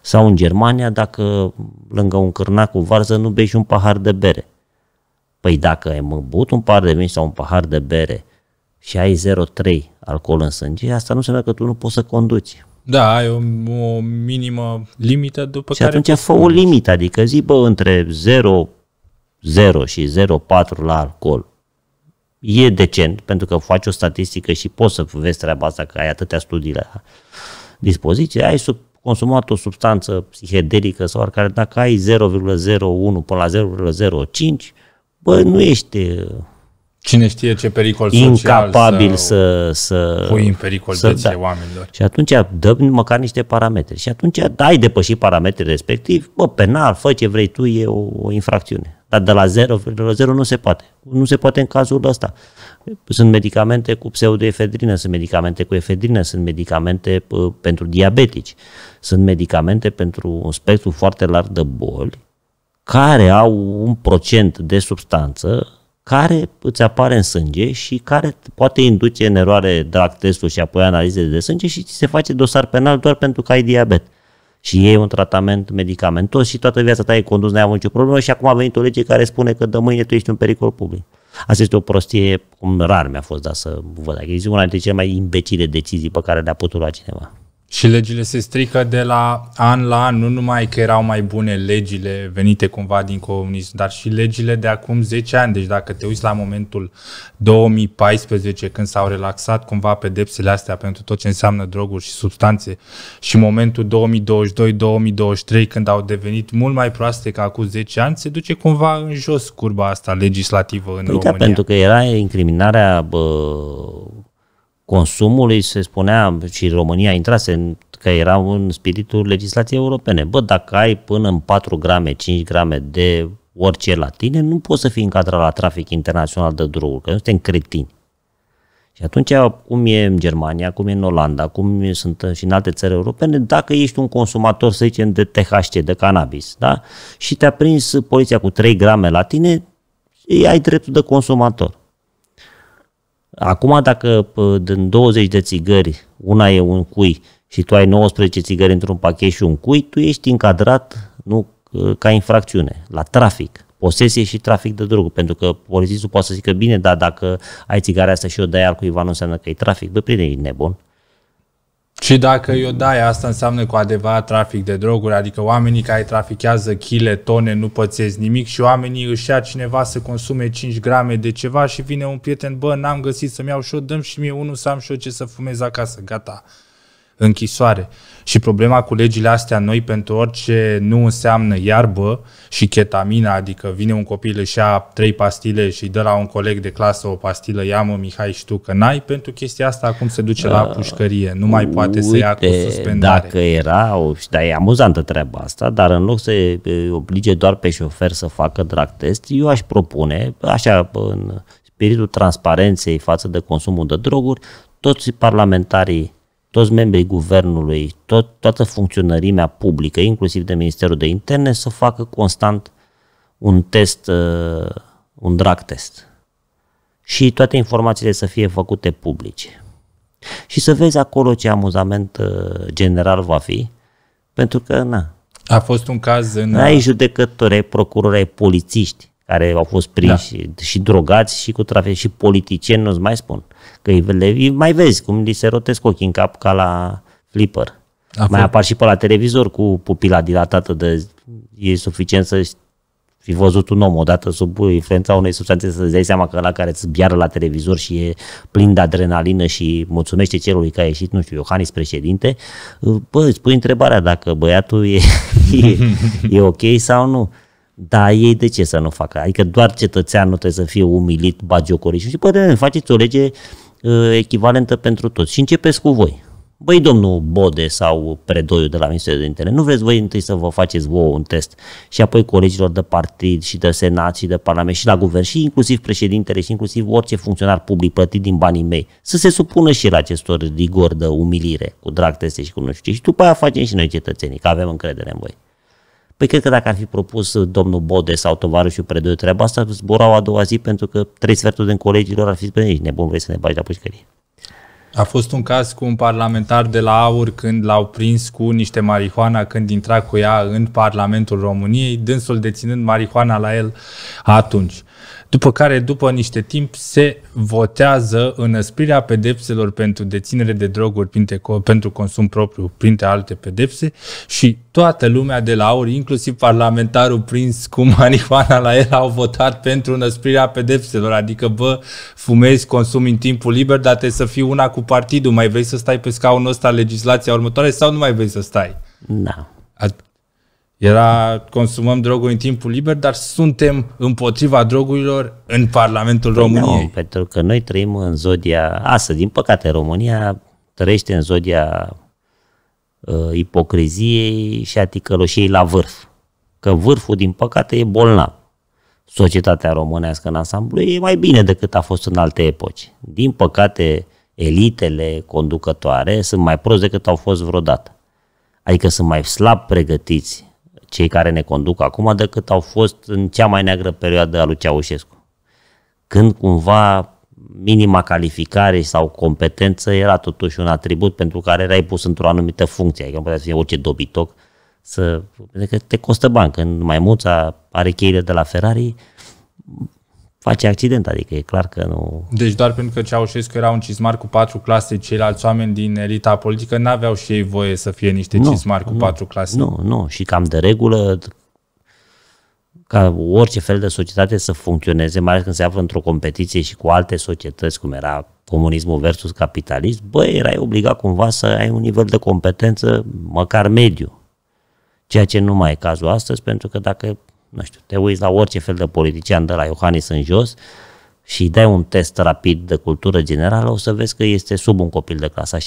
Sau în Germania, dacă lângă un cârnac cu varză nu bei și un pahar de bere. Păi dacă ai băut un pahar de vin sau un pahar de bere și ai 0,3 alcool în sânge, asta nu înseamnă că tu nu poți să conduci. Da, ai o, o minimă limită după și care... Și atunci fă o limită, adică zi, bă, între 0, 0 și 0,4 la alcool e decent, pentru că faci o statistică și poți să vezi treaba asta, că ai atâtea studii la dispoziție, ai sub, consumat o substanță psihedelică sau oricare, dacă ai 0,01 până la 0,05, bă, nu ești cine știe ce pericol incapabil social să, să, să pui în pericol să, da. oamenilor. Și atunci dă măcar niște parametri. Și atunci ai depășit parametrii respectiv, bă, penal, fă ce vrei tu, e o, o infracțiune. Dar de la, zero, de la zero nu se poate. Nu se poate în cazul ăsta. Sunt medicamente cu pseudoefedrină, sunt medicamente cu efedrină, sunt medicamente pentru diabetici, sunt medicamente pentru un spectru foarte larg de boli care au un procent de substanță care îți apare în sânge și care poate induce în eroare drag testul și apoi analize de sânge și ți se face dosar penal doar pentru că ai diabet. Și e un tratament medicamentos și toată viața ta e condus, n-ai avut nicio problemă și acum a venit o lege care spune că de mâine tu ești un pericol public. Asta este o prostie, cum rar mi-a fost dat să văd. Este una dintre cele mai imbecile decizii pe care le-a putut lua cineva. Și legile se strică de la an la an, nu numai că erau mai bune legile venite cumva din comunism, dar și legile de acum 10 ani. Deci dacă te uiți la momentul 2014, când s-au relaxat cumva pedepsele astea pentru tot ce înseamnă droguri și substanțe, și momentul 2022-2023, când au devenit mult mai proaste ca acum 10 ani, se duce cumva în jos curba asta legislativă în păi da, România. Da, pentru că era incriminarea bă consumului, se spunea și România intrase în, că era în spiritul legislației europene. Bă, dacă ai până în 4 grame, 5 grame de orice la tine, nu poți să fii încadrat la trafic internațional de droguri, că nu suntem cretini. Și atunci, cum e în Germania, cum e în Olanda, cum sunt și în alte țări europene, dacă ești un consumator, să zicem, de THC, de cannabis, da? și te-a prins poliția cu 3 grame la tine, ai dreptul de consumator. Acum, dacă din 20 de țigări, una e un cui și tu ai 19 țigări într-un pachet și un cui, tu ești încadrat nu ca infracțiune, la trafic posesie și trafic de droguri, pentru că polițistul poate să zică, bine, dar dacă ai țigarea asta și o dai al cuiva, nu înseamnă că e trafic. Bă, prieteni, e nebun. Și dacă eu dai, asta înseamnă cu adevărat trafic de droguri, adică oamenii care trafichează chile, tone, nu pățesc nimic și oamenii își ia cineva să consume 5 grame de ceva și vine un prieten, bă, n-am găsit să-mi iau și o dăm și mie unul să am și o ce să fumez acasă, gata închisoare. Și problema cu legile astea noi pentru orice nu înseamnă iarbă și ketamina, adică vine un copil și ia trei pastile și dă la un coleg de clasă o pastilă, ia mă Mihai și tu că n-ai, pentru chestia asta acum se duce la ah, pușcărie, nu mai poate Uite, să ia cu suspendare. dacă era, o, da, e amuzantă treaba asta, dar în loc să oblige doar pe șofer să facă drag test, eu aș propune, așa în spiritul transparenței față de consumul de droguri, toți parlamentarii toți membrii guvernului, tot, toată funcționărimea publică, inclusiv de Ministerul de Interne, să facă constant un test, uh, un drag test. Și toate informațiile să fie făcute publice. Și să vezi acolo ce amuzament uh, general va fi, pentru că, na. A fost un caz în... Ai uh, judecători, procurori, ai polițiști care au fost da. prinși da. și, și drogați și cu trafic și politicieni, nu-ți mai spun că le, mai vezi cum li se rotesc ochii în cap ca la flipper. Acum. Mai apar și pe la televizor cu pupila dilatată de e suficient să fi văzut un om odată sub influența unei substanțe să-ți dai seama că la care îți biară la televizor și e plin de adrenalină și mulțumește celui că a ieșit, nu știu, Iohannis președinte, bă, îți pui întrebarea dacă băiatul e, e, e ok sau nu. Da, ei de ce să nu facă? Adică doar cetățeanul trebuie să fie umilit, bagiocorit și zice, bă, de, faceți o lege uh, Uh, echivalentă pentru toți. Și începeți cu voi. Băi, domnul Bode sau Predoiu de la Ministerul de Interne, nu vreți voi întâi să vă faceți vouă un test și apoi colegilor de partid și de senat și de parlament și la guvern și inclusiv președintele și inclusiv orice funcționar public plătit din banii mei să se supună și el acestor rigori de umilire cu drag teste și cu nu știu ce și după aia facem și noi cetățenii, că avem încredere în voi. Păi cred că dacă ar fi propus uh, domnul Bode sau tovarășul de treaba asta, zburau a doua zi pentru că trei sferturi din colegilor ar fi spus, ești nebun, vrei să ne bagi la pușcărie. A fost un caz cu un parlamentar de la AUR când l-au prins cu niște marihuana când intra cu ea în Parlamentul României, dânsul deținând marihuana la el atunci după care, după niște timp, se votează înăsprirea pedepselor pentru deținere de droguri printre, pentru consum propriu, printre alte pedepse și toată lumea de la aur, inclusiv parlamentarul prins cu marihuana la el, au votat pentru înăsprirea pedepselor. Adică, bă, fumezi, consumi în timpul liber, dar trebuie să fii una cu partidul. Mai vrei să stai pe scaunul ăsta legislația următoare sau nu mai vrei să stai? Da. Era consumăm droguri în timpul liber, dar suntem împotriva drogurilor în Parlamentul păi da, României. Nu, pentru că noi trăim în zodia, asta din păcate România trăiește în zodia uh, ipocriziei și a ticăloșiei la vârf. Că vârful, din păcate, e bolnav. Societatea românească în ansamblu e mai bine decât a fost în alte epoci. Din păcate, elitele conducătoare sunt mai prost decât au fost vreodată. Adică sunt mai slab pregătiți cei care ne conduc acum decât au fost în cea mai neagră perioadă a lui Ceaușescu. Când cumva minima calificare sau competență era totuși un atribut pentru care erai pus într-o anumită funcție, adică nu putea să fie orice dobitoc, să, că te costă bani. Când maimuța are cheile de la Ferrari, face accident, adică e clar că nu... Deci doar pentru că Ceaușescu era un cismar cu patru clase, ceilalți oameni din elita politică n-aveau și ei voie să fie niște nu, cismari cu nu, patru clase. Nu, nu, și cam de regulă ca orice fel de societate să funcționeze, mai ales când se află într-o competiție și cu alte societăți, cum era comunismul versus capitalism, băi, erai obligat cumva să ai un nivel de competență măcar mediu. Ceea ce nu mai e cazul astăzi, pentru că dacă nu știu, te uiți la orice fel de politician de la Iohannis în jos și îi dai un test rapid de cultură generală, o să vezi că este sub un copil de clasa 6-7,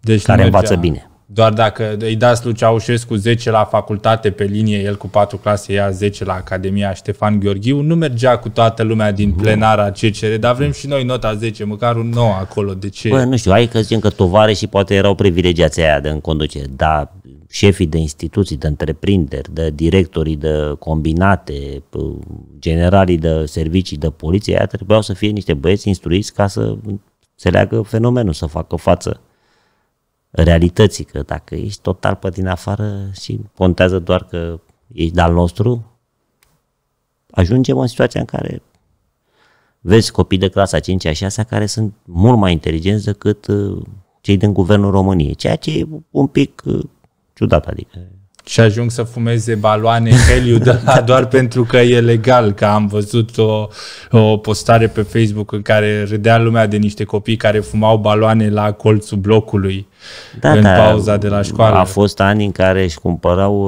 deci care învață bine. Doar dacă îi dați lui Ceaușescu 10 la facultate pe linie, el cu 4 clase ia 10 la Academia Ștefan Gheorghiu, nu mergea cu toată lumea din plenara CCR, dar vrem și noi nota 10, măcar un 9 acolo. De ce? Bă, nu știu, hai că zicem că tovare și poate erau privilegiați aia de în conducere, dar șefii de instituții, de întreprinderi, de directorii de combinate, generalii de servicii de poliție, aia trebuiau să fie niște băieți instruiți ca să se leagă fenomenul, să facă față realității, că dacă ești total pe din afară și contează doar că ești de-al nostru, ajungem în situația în care vezi copii de clasa 5 și 6 care sunt mult mai inteligenți decât uh, cei din guvernul României, ceea ce e un pic uh, ciudat, adică și ajung să fumeze baloane Heliu de la, da, da. doar pentru că e legal, că am văzut o, o postare pe Facebook în care râdea lumea de niște copii care fumau baloane la colțul blocului da, în da, pauza de la școală. A fost ani în care își cumpărau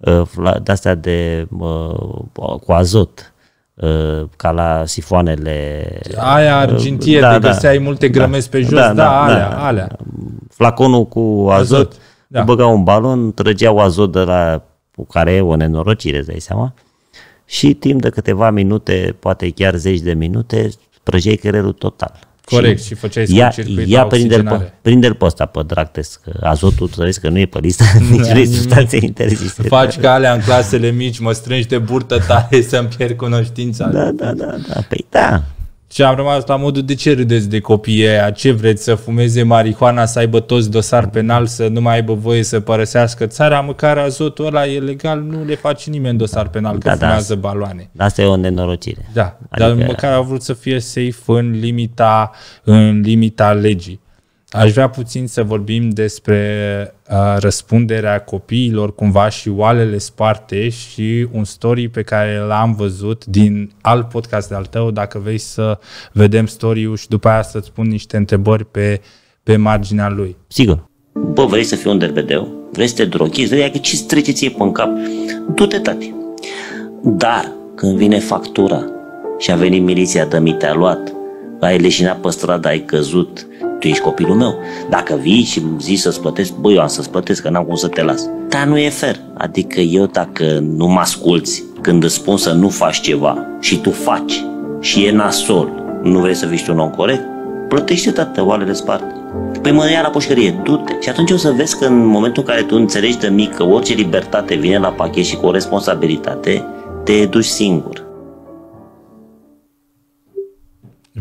uh, uh, de-astea de, uh, cu azot uh, ca la sifoanele... Aia uh, argintie, da, de da, găseai multe da, grămezi da, pe jos, da, da, da alea, da, alea. Flaconul cu azot, azot da. băga un balon, trăgeau azot de la cu care e o nenorocire, îți dai seama, și timp de câteva minute, poate chiar zeci de minute, prăjeai creierul total. Corect, și, și făceai ia, ia prinde-l, prinde-l pe ăsta, pe Dractes, că azotul trăiesc că nu e pe listă nici da. substanțe interzise. Faci ca alea în clasele mici, mă strângi de burtă tare să-mi pierd cunoștința. Da, da, da, da, păi da, și am rămas la modul de ce râdeți de copiii aia, ce vreți să fumeze marihuana, să aibă toți dosar penal, să nu mai aibă voie să părăsească țara, măcar azotul ăla e legal, nu le face nimeni dosar penal că da, da fumează da, baloane. Da, asta e o nenorocire. Da, adică... dar măcar au vrut să fie safe în limita, în limita legii. Aș vrea puțin să vorbim despre răspunderea copiilor cumva și oalele sparte și un story pe care l-am văzut din alt podcast de-al tău, dacă vei să vedem story-ul și după aia să-ți pun niște întrebări pe, pe marginea lui. Sigur. Bă, vrei să fii un derbedeu? Vrei să te droghezi? Vrei că adică ce-ți trece ție pe cap? Du-te, tati. Dar când vine factura și a venit miliția, dă mi te-a luat, ai leșinat pe stradă, ai căzut, tu ești copilul meu. Dacă vii și îmi zici să-ți plătesc, băi, eu am să-ți plătesc, că n-am cum să te las. Dar nu e fer. Adică eu dacă nu mă asculți când îți spun să nu faci ceva și tu faci și e nasol, nu vrei să fii un om corect, plătește toate oalele spart. Păi mă ia la pușcărie, du-te. Și atunci o să vezi că în momentul în care tu înțelegi de mic că orice libertate vine la pachet și cu o responsabilitate, te duci singur.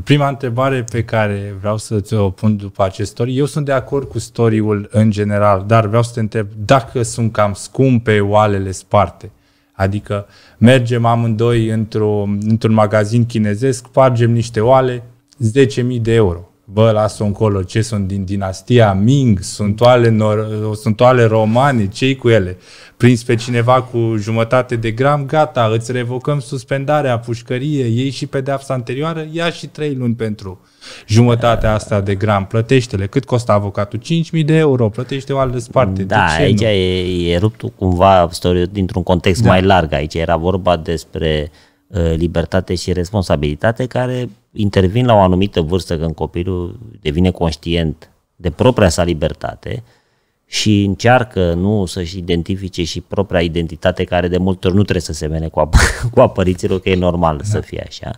Prima întrebare pe care vreau să ți-o pun după acest story, eu sunt de acord cu story-ul în general, dar vreau să te întreb dacă sunt cam scumpe oalele sparte. Adică mergem amândoi într într-un magazin chinezesc, spargem niște oale, 10.000 de euro bă, las-o încolo, ce sunt din dinastia Ming, sunt toale, nor- sunt toale romane, ce cu ele? Prins pe cineva cu jumătate de gram, gata, îți revocăm suspendarea, pușcărie, Ei și pedeapsa anterioară, ia și trei luni pentru jumătatea asta de gram, plătește-le. Cât costă avocatul? 5.000 de euro, plătește o altă parte. Da, de ce aici nu? e, e ruptul cumva dintr-un context da. mai larg. Aici era vorba despre uh, libertate și responsabilitate care intervin la o anumită vârstă când copilul devine conștient de propria sa libertate și încearcă nu să-și identifice și propria identitate care de multe ori nu trebuie să se mene cu, ap- cu apăriților, că e normal da. să fie așa.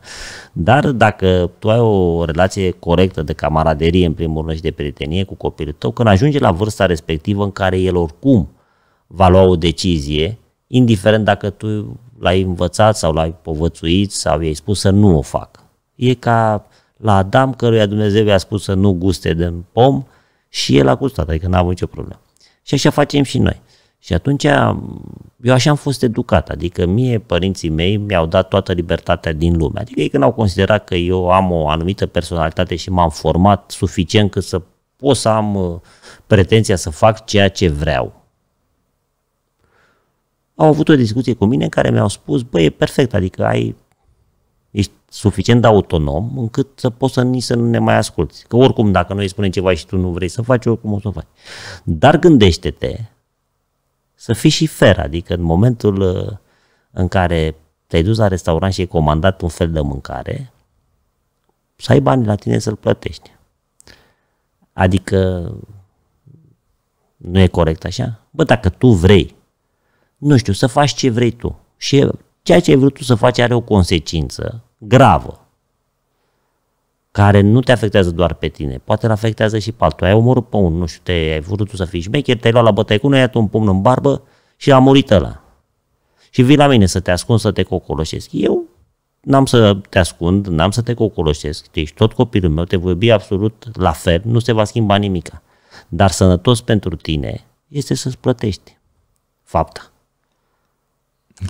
Dar dacă tu ai o relație corectă de camaraderie, în primul rând, și de prietenie cu copilul tău, când ajunge la vârsta respectivă în care el oricum va lua o decizie, indiferent dacă tu l-ai învățat sau l-ai povățuit sau i-ai spus să nu o facă E ca la Adam, căruia Dumnezeu i-a spus să nu guste din pom și el a gustat, adică n-a avut nicio problemă. Și așa facem și noi. Și atunci eu așa am fost educat, adică mie părinții mei mi-au dat toată libertatea din lume. Adică ei când au considerat că eu am o anumită personalitate și m-am format suficient cât să pot să am uh, pretenția să fac ceea ce vreau. Au avut o discuție cu mine în care mi-au spus, băi, e perfect, adică ai ești suficient de autonom încât să poți să, nici să nu ne mai asculți. Că oricum, dacă noi spunem ceva și tu nu vrei să faci, oricum o să o faci. Dar gândește-te să fii și fer, adică în momentul uh, în care te-ai dus la restaurant și ai comandat un fel de mâncare, să ai bani la tine să-l plătești. Adică nu e corect așa? Bă, dacă tu vrei, nu știu, să faci ce vrei tu și ceea ce ai vrut tu să faci are o consecință gravă, care nu te afectează doar pe tine, poate îl afectează și pe altul. Ai omorât pe unul, nu știu, te, ai vrut tu să fii șmecher, te-ai luat la bătaie cu noi, ai un pumn în barbă și a murit ăla. Și vii la mine să te ascund, să te cocoloșesc. Eu n-am să te ascund, n-am să te cocoloșesc, Deci tot copilul meu, te voi iubi absolut la fel, nu se va schimba nimica. Dar sănătos pentru tine este să-ți plătești fapta.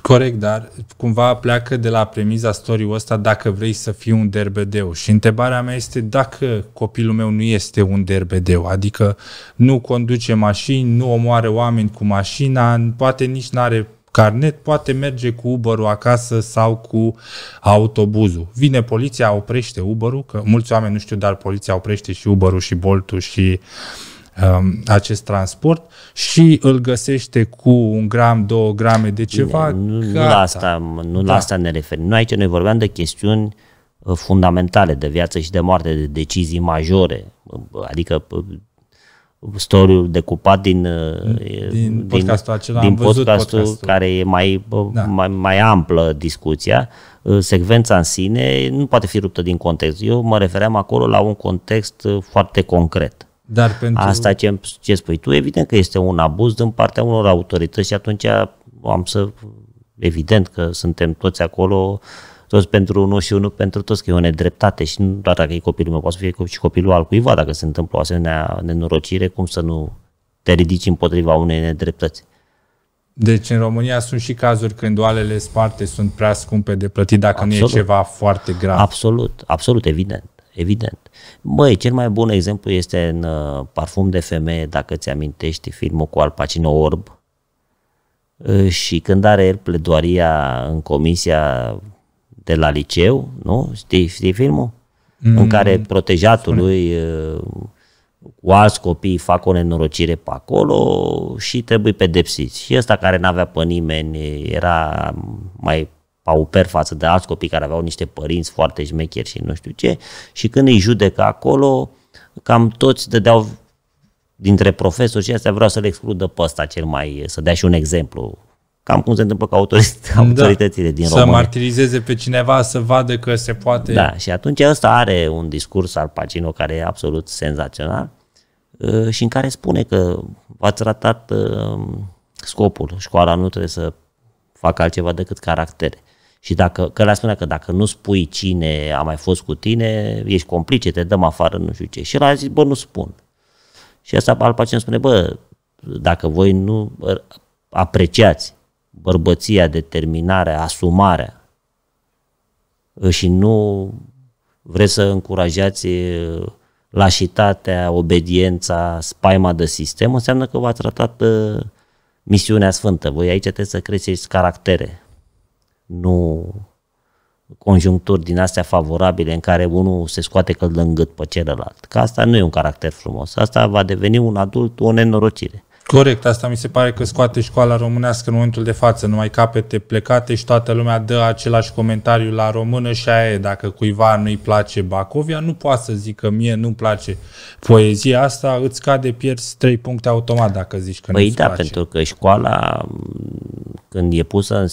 Corect, dar cumva pleacă de la premiza story ăsta dacă vrei să fii un derbedeu. Și întrebarea mea este dacă copilul meu nu este un derbedeu, adică nu conduce mașini, nu omoare oameni cu mașina, poate nici nu are carnet, poate merge cu uber acasă sau cu autobuzul. Vine poliția, oprește uber că mulți oameni nu știu, dar poliția oprește și uber și bolt și uh, Um, acest transport și îl găsește cu un gram, două grame de ceva. Nu, nu la asta, nu da. la asta ne referim. Noi aici ne vorbeam de chestiuni uh, fundamentale de viață și de moarte, de decizii majore, uh, adică uh, storiul decupat din, din podcastul, acela, din podcastul, podcastul care e mai, da. mai, mai amplă discuția, secvența în sine nu poate fi ruptă din context. Eu mă refeream acolo la un context foarte concret. Dar pentru... Asta ce, ce spui tu, evident că este un abuz din partea unor autorități și atunci am să... Evident că suntem toți acolo, toți pentru unul și unul pentru toți, că e o nedreptate și nu doar dacă e copilul meu, poate să fie și copilul al cuiva dacă se întâmplă o asemenea nenorocire, cum să nu te ridici împotriva unei nedreptăți. Deci în România sunt și cazuri când oalele sparte sunt prea scumpe de plătit dacă absolut. nu e ceva foarte grav. Absolut, absolut, evident evident. Băi, cel mai bun exemplu este în uh, Parfum de femeie, dacă ți amintești filmul cu Al Pacino Orb, uh, și când are el pledoaria în comisia de la liceu, nu? Știi, știi filmul? Mm, în care protejatul lui uh, cu alți copii fac o nenorocire pe acolo și trebuie pedepsiți. Și ăsta care n-avea pe nimeni era mai pauper față de alți copii care aveau niște părinți foarte șmecheri și nu știu ce, și când îi judecă acolo, cam toți dădeau dintre profesori și astea vreau să le excludă pe ăsta cel mai, să dea și un exemplu cam cum se întâmplă cu da. autoritățile da. din România. Să martirizeze pe cineva, să vadă că se poate... Da, și atunci ăsta are un discurs al Pacino care e absolut senzațional uh, și în care spune că v-ați ratat uh, scopul. Școala nu trebuie să facă altceva decât caractere. Și dacă, că le spunea că dacă nu spui cine a mai fost cu tine, ești complice, te dăm afară, nu știu ce. Și el a zis, bă, nu spun. Și asta al pacient spune, bă, dacă voi nu apreciați bărbăția, determinarea, asumarea și nu vreți să încurajați lașitatea, obediența, spaima de sistem, înseamnă că v-ați tratat misiunea sfântă. Voi aici trebuie să creșteți caractere, nu conjuncturi din astea favorabile în care unul se scoate că în gât pe celălalt. Că asta nu e un caracter frumos. Asta va deveni un adult o nenorocire. Corect, asta mi se pare că scoate școala românească în momentul de față, numai capete plecate și toată lumea dă același comentariu la română și aia e, dacă cuiva nu-i place Bacovia, nu poate să zică mie nu-mi place poezia asta, îți cade pierzi trei puncte automat dacă zici că păi nu-ți da, place. pentru că școala când e pusă în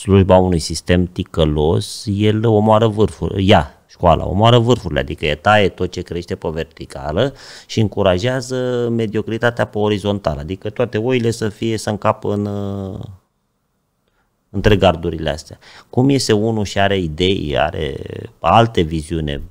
slujba unui sistem ticălos, el omoară vârful, ia școala, omoară vârfurile, adică e taie tot ce crește pe verticală și încurajează mediocritatea pe orizontală, adică toate oile să fie să încapă în între gardurile astea. Cum iese unul și are idei, are alte viziune,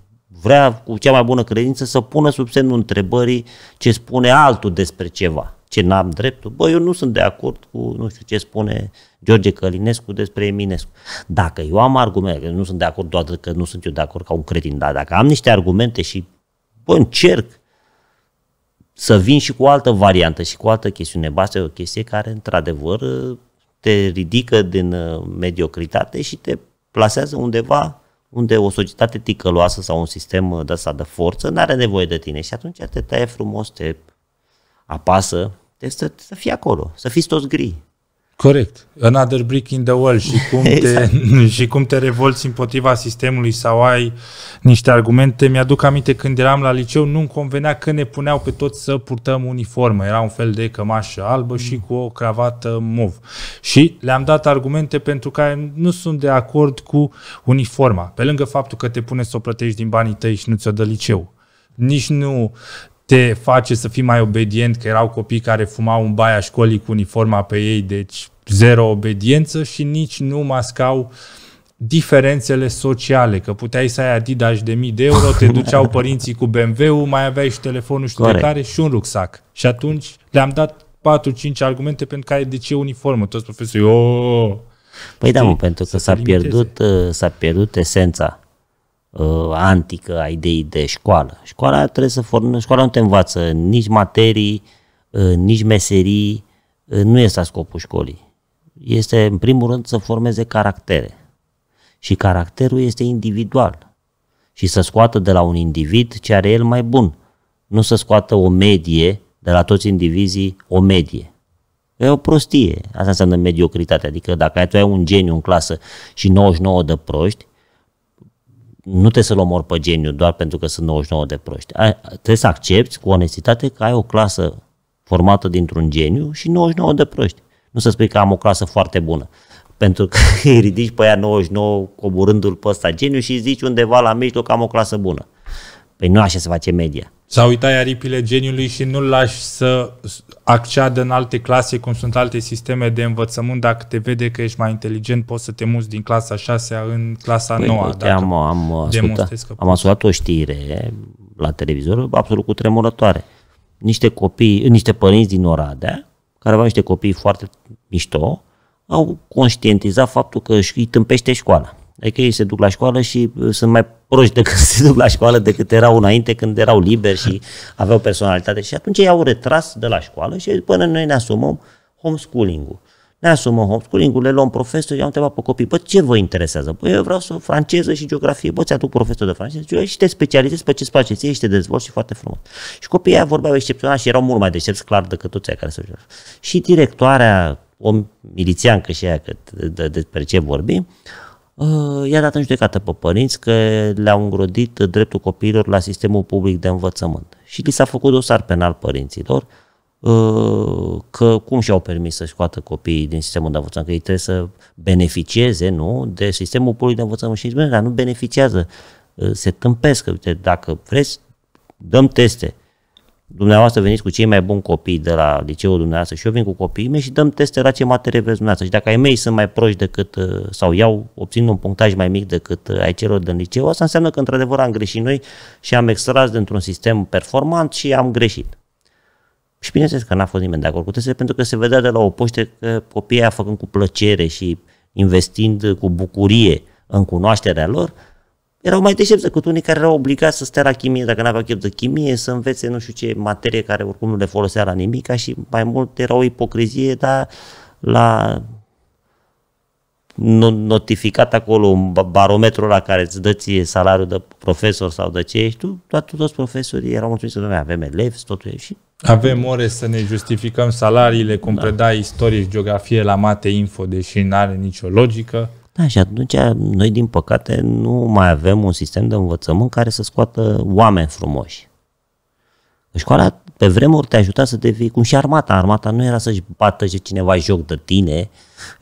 vrea cu cea mai bună credință să pună sub semnul întrebării ce spune altul despre ceva ce n-am dreptul. Bă, eu nu sunt de acord cu, nu știu ce spune George Călinescu despre Eminescu. Dacă eu am argumente, nu sunt de acord doar că nu sunt eu de acord ca un cretin, dar dacă am niște argumente și bă, încerc să vin și cu o altă variantă și cu o altă chestiune. asta e o chestie care, într-adevăr, te ridică din uh, mediocritate și te plasează undeva unde o societate ticăloasă sau un sistem uh, de asta de forță nu are nevoie de tine și atunci te taie frumos, te apasă, trebuie să, să fii acolo, să fiți toți gri. Corect. Another brick in the wall și cum, exact. te, și cum te revolți împotriva sistemului sau ai niște argumente. Mi-aduc aminte când eram la liceu, nu-mi convenea că ne puneau pe toți să purtăm uniformă. Era un fel de cămașă albă mm. și cu o cravată mov. Și le-am dat argumente pentru care nu sunt de acord cu uniforma. Pe lângă faptul că te pune să o plătești din banii tăi și nu ți-o dă liceu nici nu te face să fii mai obedient, că erau copii care fumau în baia școlii cu uniforma pe ei, deci zero obediență și nici nu mascau diferențele sociale, că puteai să ai Adidas de mii de euro, te duceau părinții cu BMW-ul, mai aveai și telefonul și de care și un rucsac. Și atunci le-am dat 4-5 argumente pentru care de ce uniformă? Toți profesorii, oh! Păi da, pentru că s-a pierdut, uh, s-a pierdut esența uh, antică a ideii de școală. Școala trebuie să form- școala nu te învață nici materii, uh, nici meserii, uh, nu este scopul școlii. Este, în primul rând, să formeze caractere. Și caracterul este individual. Și să scoată de la un individ ce are el mai bun. Nu să scoată o medie de la toți indivizii, o medie. E o prostie. Asta înseamnă mediocritate. Adică dacă tu ai un geniu în clasă și 99 de proști, nu trebuie să-l omor pe geniu doar pentru că sunt 99 de proști. Ai, trebuie să accepti cu onestitate că ai o clasă formată dintr-un geniu și 99 de proști. Nu să spui că am o clasă foarte bună. Pentru că îi ridici pe aia 99 coborându-l pe ăsta geniu și îi zici undeva la mijloc că am o clasă bună. Păi nu așa se face media. Sau uitai aripile geniului și nu-l lași să acceadă în alte clase, cum sunt alte sisteme de învățământ. Dacă te vede că ești mai inteligent, poți să te muți din clasa 6 în clasa păi, 9. Uite, am, am, ascultat, am ascultat o știre la televizor absolut cu tremurătoare. Niște copii, niște părinți din Oradea, care aveau niște copii foarte mișto, au conștientizat faptul că îi tâmpește școala. Adică ei se duc la școală și uh, sunt mai proști decât se duc la școală decât erau înainte când erau liberi și aveau personalitate. Și atunci ei au retras de la școală și până noi ne asumăm homeschooling-ul. Ne asumăm homeschooling-ul, le luăm profesori, i am întrebat pe copii, bă, ce vă interesează? Bă, păi, eu vreau să franceză și geografie, bă, ți-aduc profesor de franceză și te specializezi pe ce-ți place ție și te dezvolți și foarte frumos. Și copiii aia vorbeau excepțional și erau mult mai deștepți, clar, decât toți care se joacă. Și directoarea, o milițiancă și aia, că despre ce vorbim, Uh, i-a dat în judecată pe părinți că le-au îngrodit dreptul copiilor la sistemul public de învățământ. Și li s-a făcut dosar penal părinților uh, că cum și-au permis să scoată copiii din sistemul de învățământ, că ei trebuie să beneficieze nu, de sistemul public de învățământ și dar nu beneficiază, uh, se tâmpesc, uite, dacă vreți, dăm teste, dumneavoastră veniți cu cei mai buni copii de la liceul dumneavoastră și eu vin cu copiii mei și dăm teste la ce materie vreți dumneavoastră. Și dacă ai mei sunt mai proști decât, uh, sau iau, obțin un punctaj mai mic decât uh, ai celor din liceu, asta înseamnă că într-adevăr am greșit noi și am extras dintr-un sistem performant și am greșit. Și bineînțeles că n-a fost nimeni de acord cu testele, pentru că se vedea de la o poște că copiii aia făcând cu plăcere și investind cu bucurie în cunoașterea lor, erau mai deștepți decât unii care erau obligați să stea la chimie dacă nu aveau chef de chimie, să învețe nu știu ce materie care oricum nu le folosea la nimic și mai mult era o ipocrizie, dar la notificat acolo un barometru la care îți dă ție salariul de profesor sau de ce ești tu, dar toți profesorii erau mulțumiți că noi avem elevi, totul e și... Avem ore să ne justificăm salariile, cum da. predai istorie și geografie la mate info, deși nu are nicio logică. Da, și atunci noi, din păcate, nu mai avem un sistem de învățământ care să scoată oameni frumoși. Școala pe vremuri te ajuta să devii cum și armata. Armata nu era să-și bată cineva joc de tine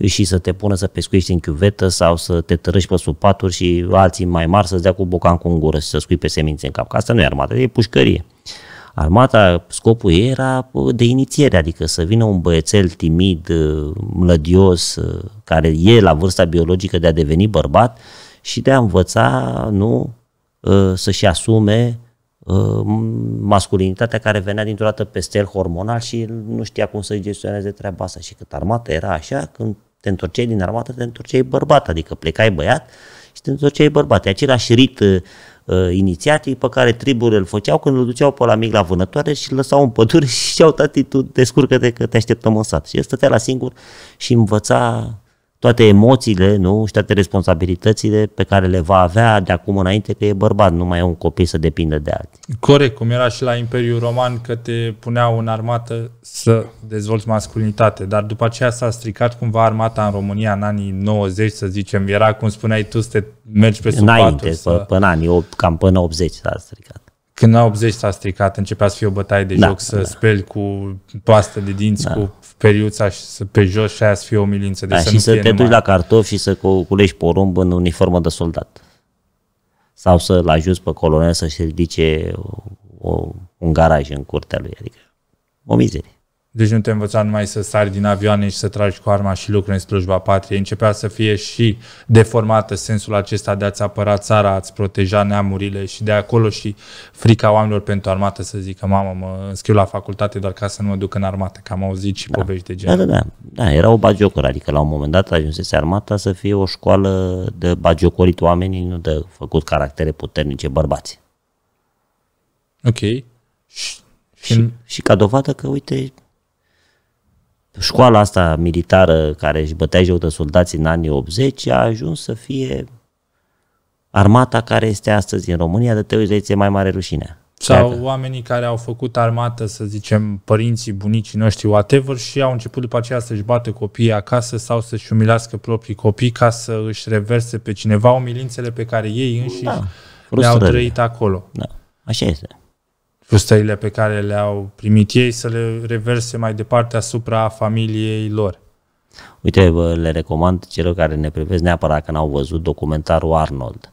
și să te pună să pescuiești în chiuvetă sau să te tărăști pe supaturi și alții mai mari să-ți dea cu bocan cu un gură și să scui pe semințe în cap. Că asta nu e armată, e pușcărie. Armata, scopul ei era de inițiere, adică să vină un băiețel timid, ă, mlădios, ă, care e la vârsta biologică de a deveni bărbat și de a învăța nu, ă, să-și asume masculinitatea care venea dintr-o dată peste el hormonal și nu știa cum să-i gestioneze treaba asta. Și cât armata era așa, când te întorceai din armată, te întorceai bărbat, adică plecai băiat și te întorceai bărbat. E același rit uh, inițiații pe care triburile îl făceau când îl duceau pe la mic la vânătoare și îl lăsau în pădure și ziceau, tati, tu descurcă-te că te așteptăm în sat. Și el stătea la singur și învăța toate emoțiile nu? și toate responsabilitățile pe care le va avea de acum înainte că e bărbat, nu mai e un copil să depindă de alții. Corect, cum era și la Imperiul Roman că te puneau în armată să dezvolți masculinitate, dar după aceea s-a stricat cumva armata în România în anii 90, să zicem, era cum spuneai tu să te mergi pe sub Înainte, să... până anii, cam până 80 s-a stricat. Când la 80 s-a stricat, începea să fie o bătaie de da, joc, să da. speli cu pastă de dinți, da. cu să, pe jos și aia să fie o milință. Deci da, să și să te numai... duci la cartofi și să culești porumb în uniformă de soldat. Sau să-l ajuți pe colonel să-și ridice o, un garaj în curtea lui. Adică o mizerie. Deci nu te învăța numai să sari din avioane și să tragi cu arma și lucruri în slujba patriei. Începea să fie și deformată sensul acesta de a-ți apăra țara, a-ți proteja neamurile și de acolo și frica oamenilor pentru armată să zică mamă, mă înscriu la facultate doar ca să nu mă duc în armată, că am auzit și da. povești de da, genul. Da, da, da, da, era o bagiocură, adică la un moment dat ajunsese armata să fie o școală de bagiocorit oamenii, nu de făcut caractere puternice bărbați. Ok. Și, și, și ca dovadă că, uite, școala asta militară care își bătea joc de soldați în anii 80 a ajuns să fie armata care este astăzi în România, de te uiți, mai mare rușine. Sau Iată. oamenii care au făcut armată, să zicem, părinții, bunicii noștri, whatever, și au început după aceea să-și bată copiii acasă sau să-și umilească proprii copii ca să își reverse pe cineva umilințele pe care ei înșiși da, le-au trăit acolo. Da, așa este frustrările pe care le-au primit ei să le reverse mai departe asupra familiei lor. Uite, le recomand celor care ne privesc neapărat că n-au văzut documentarul Arnold.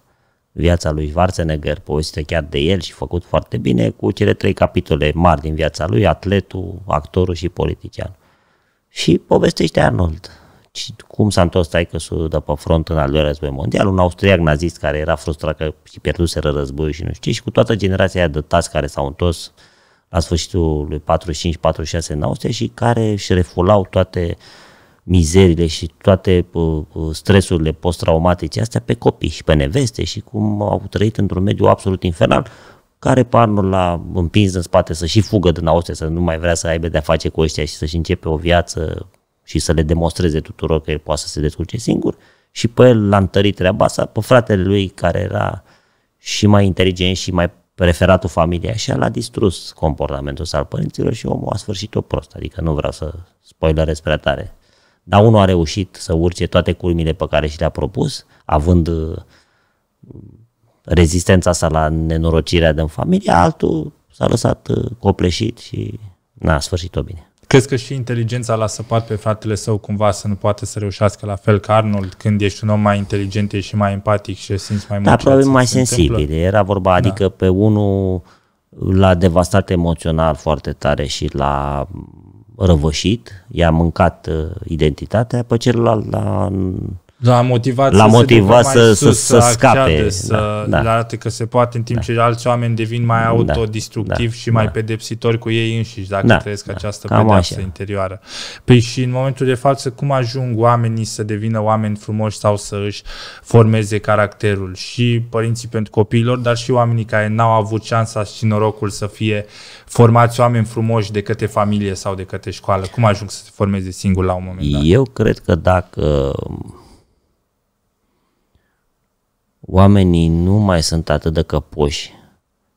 Viața lui Schwarzenegger, povestită chiar de el și făcut foarte bine, cu cele trei capitole mari din viața lui, atletul, actorul și politician. Și povestește Arnold cum s-a întors taică pe front în al doilea război mondial, un austriac nazist care era frustrat că și pierduseră războiul și nu știu și cu toată generația aia de tați care s-au întors la sfârșitul lui 45-46 în Austria și care își refulau toate mizerile și toate stresurile post-traumatice astea pe copii și pe neveste și cum au trăit într-un mediu absolut infernal, care parnul l-a împins în spate să și fugă din Austria, să nu mai vrea să aibă de-a face cu ăștia și să-și începe o viață și să le demonstreze tuturor că el poate să se descurce singur și pe el l-a întărit treaba asta, pe fratele lui care era și mai inteligent și mai preferatul familiei așa, l-a distrus comportamentul ăsta al părinților și omul a sfârșit-o prost, adică nu vreau să spoilerez prea tare. Dar unul a reușit să urce toate culmile pe care și le-a propus, având uh, rezistența sa la nenorocirea din familie, altul s-a lăsat uh, copleșit și n-a sfârșit-o bine. Crezi că și inteligența l-a săpat pe fratele său cumva să nu poată să reușească la fel ca Arnold, când ești un om mai inteligent, ești și mai empatic și simți mai mult. Dar probabil mai se sensibil. Întâmplă. Era vorba, da. adică da. pe unul l-a devastat emoțional foarte tare și l-a răvășit, i-a mâncat uh, identitatea, pe celălalt l-a L-a motivat, l-a să, motivat să, sus, să, să, scape. Da, să da, da. arate că se poate în timp da. ce alți oameni devin mai da, autodistructivi da, și mai da. pedepsitori cu ei înșiși dacă da, trăiesc da, această Cam pedeapsă așa. interioară. Păi și în momentul de față, cum ajung oamenii să devină oameni frumoși sau să își formeze caracterul? Și părinții pentru copiilor, dar și oamenii care n-au avut șansa și norocul să fie formați oameni frumoși de către familie sau de către școală. Cum ajung să se formeze singur la un moment dat? Eu cred că dacă oamenii nu mai sunt atât de căpoși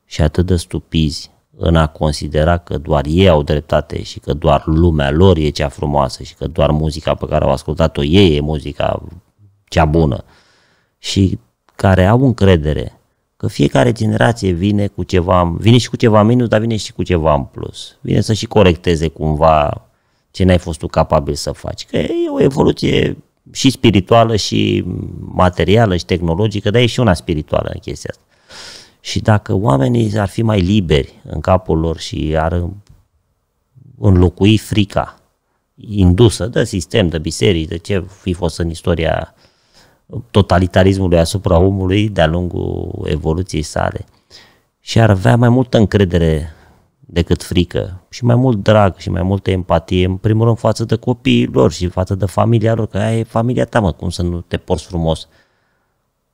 și atât de stupizi în a considera că doar ei au dreptate și că doar lumea lor e cea frumoasă și că doar muzica pe care au ascultat-o ei e muzica cea bună și care au încredere că fiecare generație vine cu ceva, vine și cu ceva minus, dar vine și cu ceva în plus. Vine să și corecteze cumva ce n-ai fost tu capabil să faci. Că e o evoluție și spirituală și materială și tehnologică, dar e și una spirituală în chestia asta. Și dacă oamenii ar fi mai liberi în capul lor și ar înlocui frica indusă de sistem, de biserici, de ce fi fost în istoria totalitarismului asupra omului de-a lungul evoluției sale și ar avea mai multă încredere decât frică și mai mult drag și mai multă empatie, în primul rând față de copiii lor și față de familia lor, că aia e familia ta, mă, cum să nu te porți frumos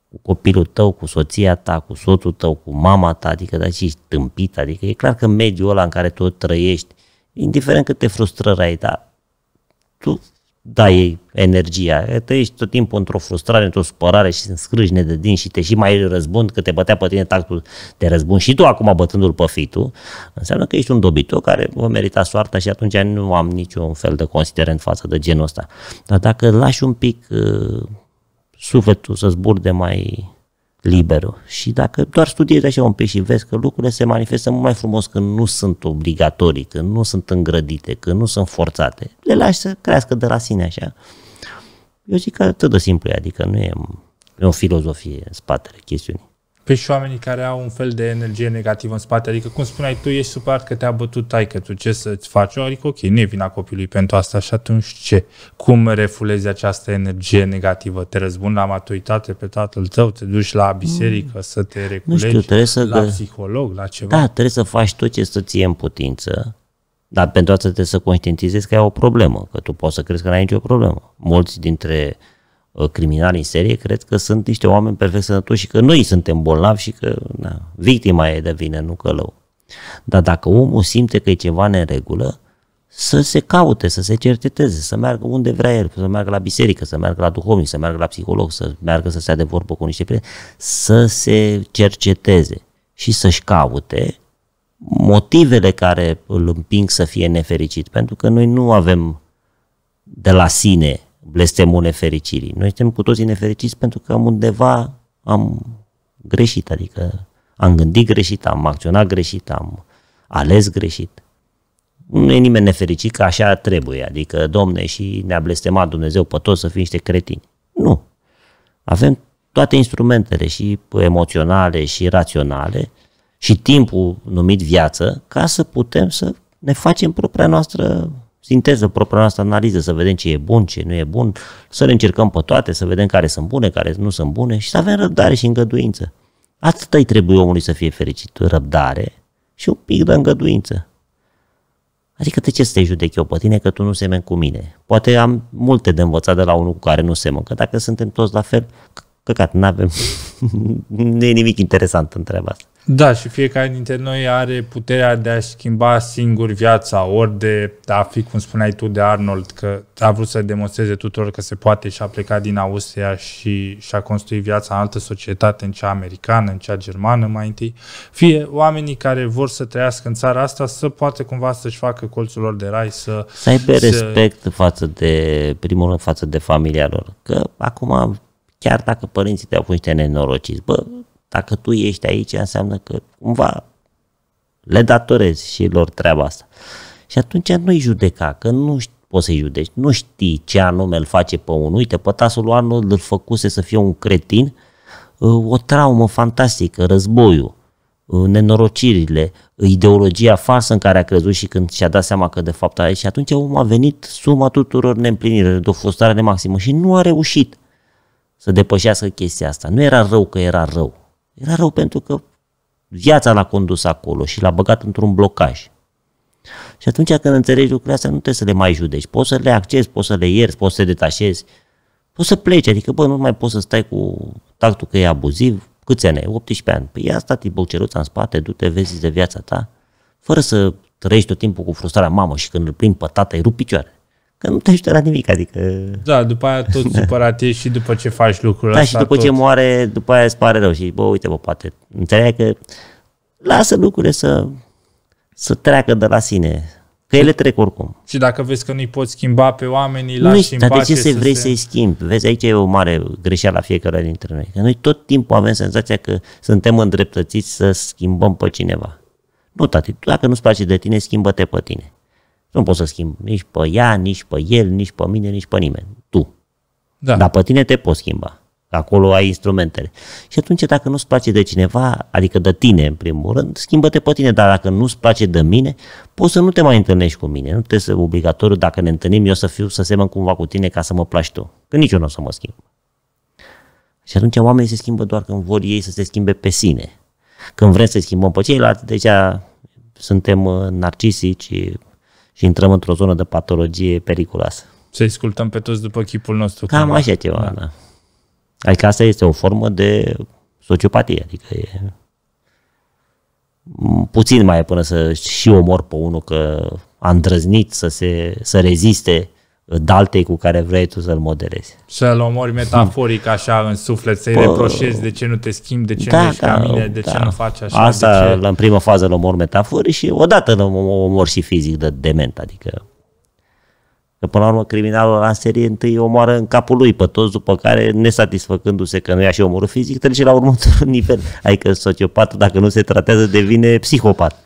cu copilul tău, cu soția ta, cu soțul tău, cu mama ta, adică dar și tâmpit, adică e clar că mediul ăla în care tu trăiești, indiferent câte frustrări ai, dar tu dai energia. ești tot timpul într-o frustrare, într-o supărare și în scrâșne de din și te și mai răzbun că te bătea pe tine tactul, de răzbun și tu acum bătându-l pe fitu, înseamnă că ești un dobito care vă merita soarta și atunci nu am niciun fel de considerent față de genul ăsta. Dar dacă lași un pic uh, sufletul să zburde mai liberă. Și dacă doar studiezi așa un pic și vezi că lucrurile se manifestă mult mai frumos când nu sunt obligatorii, când nu sunt îngrădite, când nu sunt forțate, le lași să crească de la sine așa. Eu zic că atât de simplu e, adică nu e, e o filozofie în spatele chestiunii pe și oamenii care au un fel de energie negativă în spate. Adică, cum spuneai tu, ești supărat că te-a bătut taică tu, ce să-ți faci? Adică, ok, nu e vina copilului pentru asta și atunci ce? Cum refulezi această energie negativă? Te răzbun la maturitate pe tatăl tău? Te duci la biserică mm. să te reculegi? Nu știu, trebuie să... La gă... psiholog, la ceva? Da, trebuie să faci tot ce să ție în putință. Dar pentru asta trebuie să conștientizezi că ai o problemă, că tu poți să crezi că n-ai nicio problemă. Mulți dintre Uh, criminali în serie, cred că sunt niște oameni perfect sănătoși și că noi suntem bolnavi și că na, victima e de vină, nu călău. Dar dacă omul simte că e ceva neregulă, regulă, să se caute, să se cerceteze, să meargă unde vrea el, să meargă la biserică, să meargă la duhovnic, să meargă la psiholog, să meargă să se de vorbă cu niște prieteni, să se cerceteze și să-și caute motivele care îl împing să fie nefericit, pentru că noi nu avem de la sine blestemul nefericirii. Noi suntem cu toții nefericiți pentru că undeva am greșit, adică am gândit greșit, am acționat greșit, am ales greșit. Nu e nimeni nefericit că așa trebuie, adică, domne, și ne-a blestemat Dumnezeu pe toți să fim niște cretini. Nu. Avem toate instrumentele și emoționale și raționale și timpul numit viață ca să putem să ne facem propria noastră sinteză propria noastră analiză, să vedem ce e bun, ce nu e bun, să le încercăm pe toate, să vedem care sunt bune, care nu sunt bune și să avem răbdare și îngăduință. Atât îi trebuie omului să fie fericit, răbdare și un pic de îngăduință. Adică de ce să te judec eu pe tine că tu nu semeni cu mine? Poate am multe de învățat de la unul cu care nu semăn, că dacă suntem toți la fel, căcat, n-avem, nu e nimic interesant în treaba asta. Da, și fiecare dintre noi are puterea de a schimba singur viața, ori de a fi, cum spuneai tu, de Arnold, că a vrut să demonstreze tuturor că se poate și a plecat din Austria și și-a construit viața în altă societate, în cea americană, în cea germană mai întâi, fie oamenii care vor să trăiască în țara asta să poată cumva să-și facă colțul lor de rai, să... Să aibă să... respect față de, primul rând, față de familia lor, că acum chiar dacă părinții te-au pus niște nenorociți, bă, dacă tu ești aici, înseamnă că cumva le datorezi și lor treaba asta. Și atunci nu-i judeca, că nu poți să-i judeci, nu știi ce anume îl face pe unul. Uite, pe tasul lui îl făcuse să fie un cretin, uh, o traumă fantastică, războiul, uh, nenorocirile, ideologia falsă în care a crezut și când și-a dat seama că de fapt a și atunci omul a venit suma tuturor neîmplinirile, de o frustrare maximă și nu a reușit să depășească chestia asta. Nu era rău că era rău, era rău pentru că viața l-a condus acolo și l-a băgat într-un blocaj. Și atunci când înțelegi lucrurile astea, nu trebuie să le mai judeci. Poți să le accesi, poți să le ierți, poți să te detașezi. Poți să pleci, adică, bă, nu mai poți să stai cu tactul că e abuziv. Câți ani ai? 18 ani. Păi ia sta băuceruța în spate, du-te, vezi de viața ta, fără să trăiești tot timpul cu frustrarea mamă și când îl prind pe tata, îi rup picioare că nu te ajută la nimic, adică... Da, după aia tot supărat ești și după ce faci lucrurile, da, și după tot. ce moare, după aia îți pare rău și, bă, uite, bă, poate, înțeleg că lasă lucrurile să, să treacă de la sine, că ele trec oricum. Și dacă vezi că nu-i poți schimba pe oamenii, la și Dar de ce să vrei se... să-i schimbi? Vezi, aici e o mare greșeală la fiecare dintre noi. Că noi tot timpul avem senzația că suntem îndreptățiți să schimbăm pe cineva. Nu, tati, dacă nu-ți place de tine, schimbă-te pe tine. Nu pot să schimb nici pe ea, nici pe el, nici pe mine, nici pe nimeni. Tu. Da. Dar pe tine te poți schimba. Acolo ai instrumentele. Și atunci, dacă nu-ți place de cineva, adică de tine, în primul rând, schimbă-te pe tine, dar dacă nu-ți place de mine, poți să nu te mai întâlnești cu mine. Nu trebuie să obligatoriu, dacă ne întâlnim, eu să fiu, să semăn cumva cu tine ca să mă placi tu. Că nici eu nu o să mă schimb. Și atunci oamenii se schimbă doar când vor ei să se schimbe pe sine. Când vrem să schimbăm pe ceilalți, deja suntem uh, narcisici, și intrăm într-o zonă de patologie periculoasă. Să-i sculptăm pe toți după chipul nostru. Cam cumva. așa ceva, da. da. Adică asta este o formă de sociopatie, adică e puțin mai e până să și omor pe unul că a îndrăznit să, se, să reziste daltei cu care vrei tu să-l modelezi. Să-l omori metaforic așa în suflet, să-i reproșezi de ce nu te schimbi, de ce da, nu ești da, ca mine, de da. ce nu faci așa. Asta de ce... în prima fază îl omor metaforic și odată îl omor și fizic de dement, adică Că până la urmă criminalul la serie întâi omoară în capul lui pe toți, după care, nesatisfăcându-se că nu ia și omorul fizic, trece la următorul nivel. Adică sociopatul, dacă nu se tratează, devine psihopat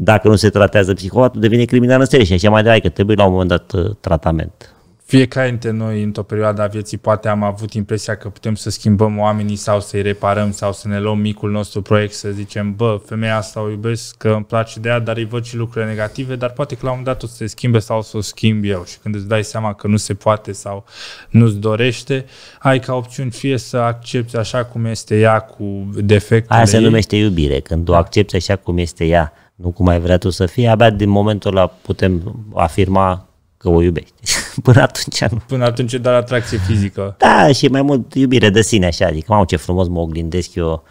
dacă nu se tratează psihopatul, devine criminal în serie și așa mai departe, că trebuie la un moment dat uh, tratament. Fiecare dintre noi, într-o perioadă a vieții, poate am avut impresia că putem să schimbăm oamenii sau să-i reparăm sau să ne luăm micul nostru proiect, să zicem, bă, femeia asta o iubesc, că îmi place de ea, dar îi văd și lucrurile negative, dar poate că la un moment dat o să se schimbe sau o să o schimb eu. Și când îți dai seama că nu se poate sau nu-ți dorește, ai ca opțiuni fie să accepti așa cum este ea cu defectele Aia se ei. numește iubire, când o accepti așa cum este ea, nu cum ai vrea tu să fii, abia din momentul ăla putem afirma că o iubești. Până atunci nu. Până atunci e doar atracție fizică. Da, și mai mult iubire de sine așa, adică, mamă, ce frumos mă oglindesc eu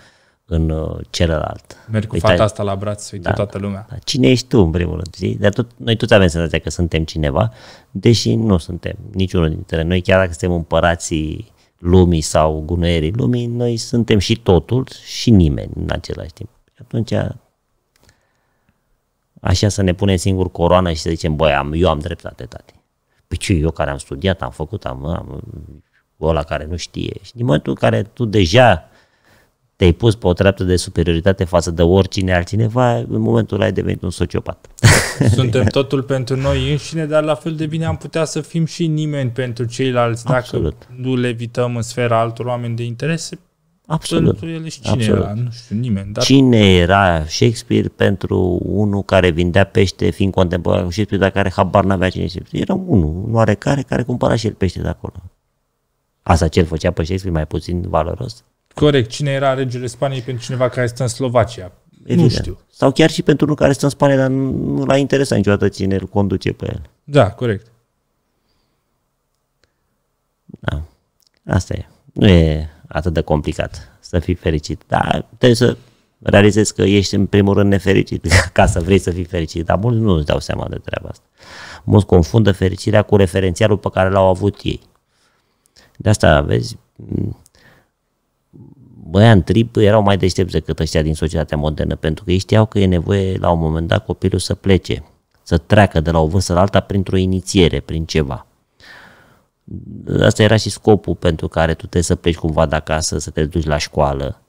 în uh, celălalt. Merg cu uite, fata asta la braț, uite da, toată lumea. Da, cine ești tu, în primul rând, Zi? Dar tot, noi toți avem senzația că suntem cineva, deși nu suntem niciunul dintre noi, chiar dacă suntem împărații lumii sau gunoierii lumii, noi suntem și totul și nimeni în același timp. Atunci așa să ne punem singur coroana și să zicem, băi, am, eu am dreptate, tati. Păi ce, eu care am studiat, am făcut, am, am ăla care nu știe. Și din momentul în care tu deja te-ai pus pe o treaptă de superioritate față de oricine altcineva, în momentul ăla ai devenit un sociopat. Suntem totul pentru noi înșine, dar la fel de bine am putea să fim și nimeni pentru ceilalți Absolut. dacă nu levităm în sfera altor oameni de interese. Absolut. Pentru el și cine Absolut. era, nu știu nimeni. Dar... Cine era Shakespeare pentru unul care vindea pește fiind contemporan cu Shakespeare, dar care habar n-avea cine Shakespeare? Era unul, un oarecare, care cumpăra și el pește de acolo. Asta ce îl făcea pe Shakespeare mai puțin valoros? Corect. Cine era regele Spaniei pentru cineva care stă în Slovacia? Evident. Nu știu. Sau chiar și pentru unul care stă în Spania, dar nu l-a interesat niciodată cine îl conduce pe el. Da, corect. Da. Asta e. Nu e atât de complicat să fii fericit. Dar trebuie să realizezi că ești în primul rând nefericit ca să vrei să fii fericit, dar mulți nu își dau seama de treaba asta. Mulți confundă fericirea cu referențialul pe care l-au avut ei. De asta, vezi, băia în trip erau mai deștepți decât ăștia din societatea modernă, pentru că ei știau că e nevoie la un moment dat copilul să plece, să treacă de la o vârstă la alta printr-o inițiere, prin ceva. Asta era și scopul pentru care tu trebuie să pleci cumva de acasă, să te duci la școală,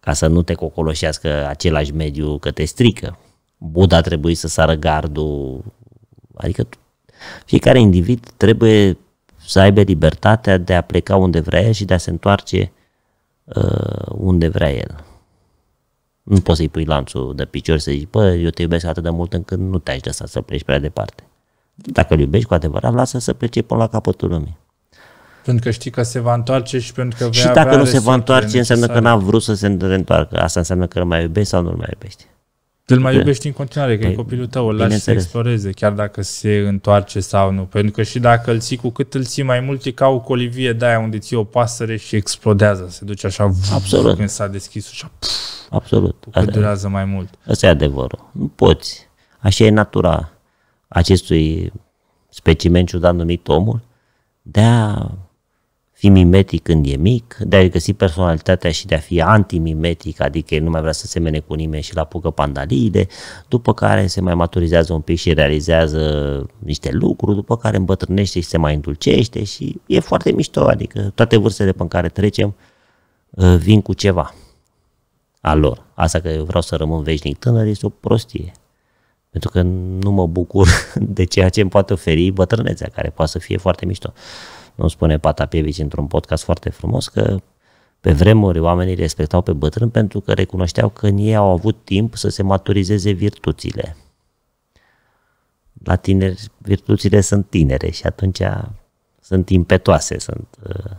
ca să nu te cocoloșească același mediu că te strică. Buda trebuie să sară gardul, adică fiecare individ trebuie să aibă libertatea de a pleca unde vrea el și de a se întoarce uh, unde vrea el. Nu poți să-i pui lanțul de picior să zici, bă, eu te iubesc atât de mult încât nu te-aș lăsa să pleci prea departe dacă îl iubești cu adevărat, lasă să plece până la capătul lumii. Pentru că știi că se va întoarce și pentru că vei Și dacă nu se va întoarce, înseamnă că n-a vrut să se întoarcă. Asta înseamnă că îl mai iubești sau nu îl mai iubești. Îl mai iubești în continuare, că e păi, copilul tău, îl lași să exploreze, chiar dacă se întoarce sau nu. Pentru că și dacă îl ții cu cât îl ții mai mult, e ca o colivie de aia unde ții o pasăre și explodează, se duce așa Absolut. când s-a deschis așa. Absolut. Cu cât durează mai mult. Asta e adevărul. Nu poți. Așa e natura acestui specimen ciudat numit omul, de a fi mimetic când e mic, de a găsi personalitatea și de a fi antimimetic, adică el nu mai vrea să semene cu nimeni și la pucă pandaliile, după care se mai maturizează un pic și realizează niște lucruri, după care îmbătrânește și se mai îndulcește și e foarte mișto, adică toate vârstele pe care trecem uh, vin cu ceva al lor. Asta că eu vreau să rămân veșnic tânăr este o prostie pentru că nu mă bucur de ceea ce îmi poate oferi bătrânețea, care poate să fie foarte mișto. Nu spune Patapievici într-un podcast foarte frumos că pe vremuri oamenii respectau pe bătrân pentru că recunoșteau că în ei au avut timp să se maturizeze virtuțile. La tineri, virtuțile sunt tinere și atunci sunt impetoase, sunt, uh,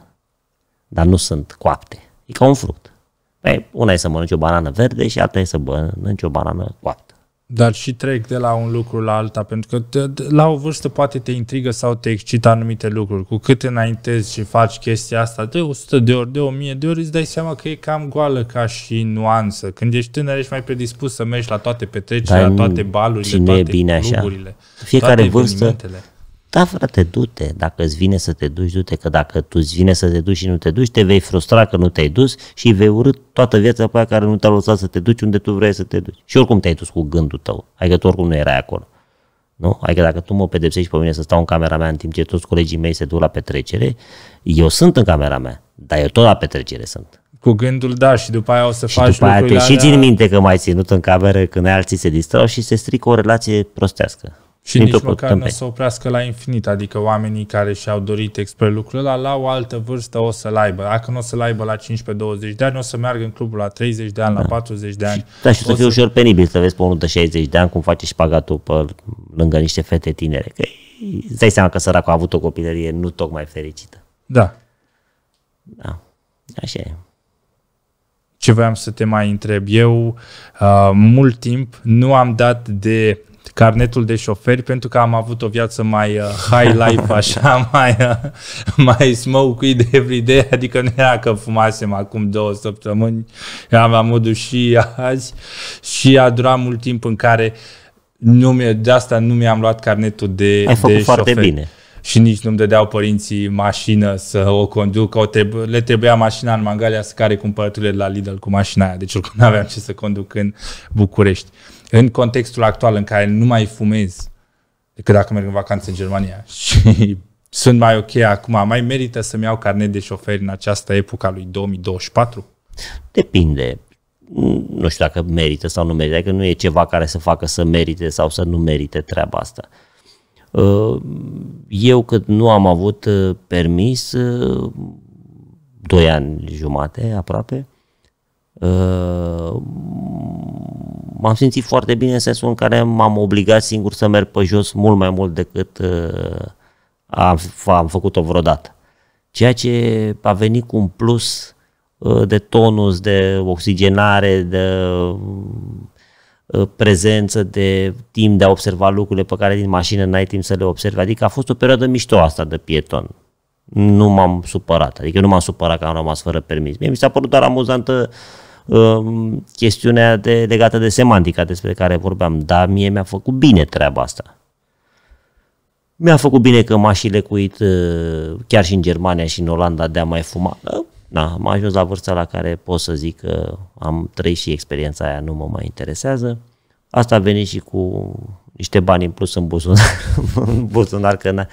dar nu sunt coapte. E ca un fruct. Păi, una e să mănânci o banană verde și alta e să mănânci o banană coaptă dar și trec de la un lucru la alta, pentru că te, la o vârstă poate te intrigă sau te excită anumite lucruri. Cu cât înaintezi și faci chestia asta, de 100 de ori, de 1000 de ori, îți dai seama că e cam goală ca și nuanță. Când ești tânăr, ești mai predispus să mergi la toate petrecerile, la toate balurile, toate bine cluburile, așa. Fiecare toate vârstă da, frate, du-te, dacă îți vine să te duci, du-te, că dacă tu îți vine să te duci și nu te duci, te vei frustra că nu te-ai dus și vei urât toată viața pe aia care nu te-a lăsat să te duci unde tu vrei să te duci. Și oricum te-ai dus cu gândul tău, adică tu oricum nu erai acolo. Nu? Adică dacă tu mă pedepsești pe mine să stau în camera mea în timp ce toți colegii mei se duc la petrecere, eu sunt în camera mea, dar eu tot la petrecere sunt. Cu gândul, da, și după aia o să și faci după aia te și țin minte că m-ai ținut în cameră când alții se distrau și se strică o relație prostească. Și nici, măcar nu o să oprească la infinit, adică oamenii care și-au dorit expre lucrul ăla, la o altă vârstă o să-l aibă. Dacă nu o să-l aibă la 15-20 de ani, o să meargă în clubul la 30 de ani, da. la 40 de ani. Da, și o să fie să... ușor penibil să vezi pe unul de 60 de ani cum face și pagatul pe lângă niște fete tinere. Că îți dai seama că săracul a avut o copilărie nu tocmai fericită. Da. Da, așa e ce voiam să te mai întreb. Eu uh, mult timp nu am dat de carnetul de șoferi pentru că am avut o viață mai uh, high life, așa, mai, uh, mai smoke weed every day, adică nu era că fumasem acum două săptămâni, am la modul și azi și a durat mult timp în care nu mi de asta nu mi-am luat carnetul de Ai făcut de foarte bine și nici nu-mi dădeau părinții mașină să o conduc. O treb- le trebuia mașina în Mangalia să care cumpărăturile la Lidl cu mașina aia, deci oricum nu aveam ce să conduc în București în contextul actual în care nu mai fumez decât dacă merg în vacanță în Germania și sunt mai ok acum, mai merită să-mi iau carnet de șofer în această epoca lui 2024? Depinde. Nu știu dacă merită sau nu merită, că adică nu e ceva care să facă să merite sau să nu merite treaba asta. Uh, eu cât nu am avut uh, permis, uh, doi ani jumate aproape, Uh, m-am simțit foarte bine în sensul în care m-am obligat singur să merg pe jos mult mai mult decât uh, am, am făcut-o vreodată. Ceea ce a venit cu un plus uh, de tonus, de oxigenare, de prezență, de timp de a observa lucrurile pe care din mașină n-ai timp să le observi. Adică a fost o perioadă mișto asta de pieton. Nu m-am supărat. Adică nu m-am supărat că am rămas fără permis. Mie mi s-a părut doar amuzantă uh, Um, chestiunea de, legată de semantica despre care vorbeam, dar mie mi-a făcut bine treaba asta. Mi-a făcut bine că m-a și lecuit uh, chiar și în Germania și în Olanda de a mai fuma. Da, am ajuns la vârsta la care pot să zic că am trăit și experiența aia, nu mă mai interesează. Asta a venit și cu niște bani în plus în buzunar, în buzunar că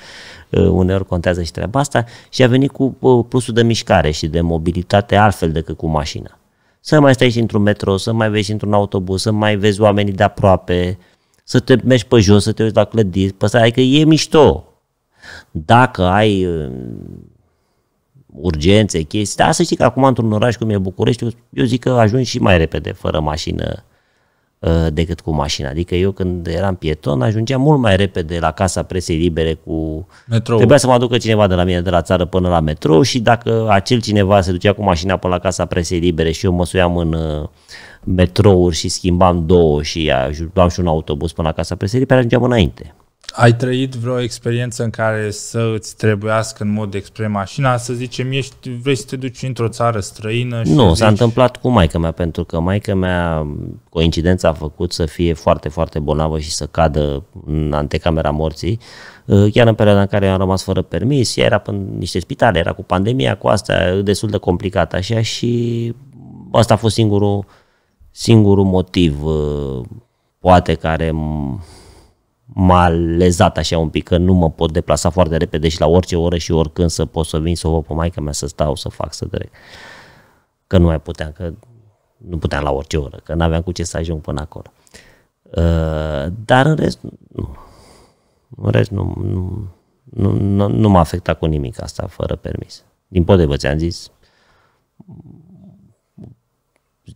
uh, uneori contează și treaba asta, și a venit cu uh, plusul de mișcare și de mobilitate altfel decât cu mașina să mai stai și într-un metro, să mai vezi într-un autobuz, să mai vezi oamenii de aproape, să te mergi pe jos, să te uiți la clădiri, pe asta, adică e mișto. Dacă ai uh, urgențe, chestii, da, să știi că acum într-un oraș cum e București, eu zic că ajungi și mai repede fără mașină Uh, decât cu mașina. Adică eu când eram pieton ajungeam mult mai repede la casa presei libere cu... Metrou. Trebuia să mă aducă cineva de la mine de la țară până la metrou și dacă acel cineva se ducea cu mașina până la casa presei libere și eu mă suiam în uh, metrouri și schimbam două și luam și un autobuz până la casa presei libere, ajungeam înainte. Ai trăit vreo experiență în care să îți trebuiască în mod expres mașina? Să zicem, ești, vrei să te duci într-o țară străină? Și nu, zici... s-a întâmplat cu maica mea, pentru că maica mea coincidența a făcut să fie foarte, foarte bolnavă și să cadă în antecamera morții, ă, chiar în perioada în care am rămas fără permis, ea era în niște spitale, era cu pandemia, cu asta, destul de complicat așa și asta a fost singurul, singurul motiv ă, poate care m-a lezat așa un pic, că nu mă pot deplasa foarte repede și la orice oră și oricând să pot să vin să o văd pe maica mea, să stau, să fac, să trec. Că nu mai puteam, că nu puteam la orice oră, că n-aveam cu ce să ajung până acolo. Uh, dar în rest, nu. În rest, nu, nu, nu, nu, nu m-a afectat cu nimic asta, fără permis. Din potrivă, ți-am zis,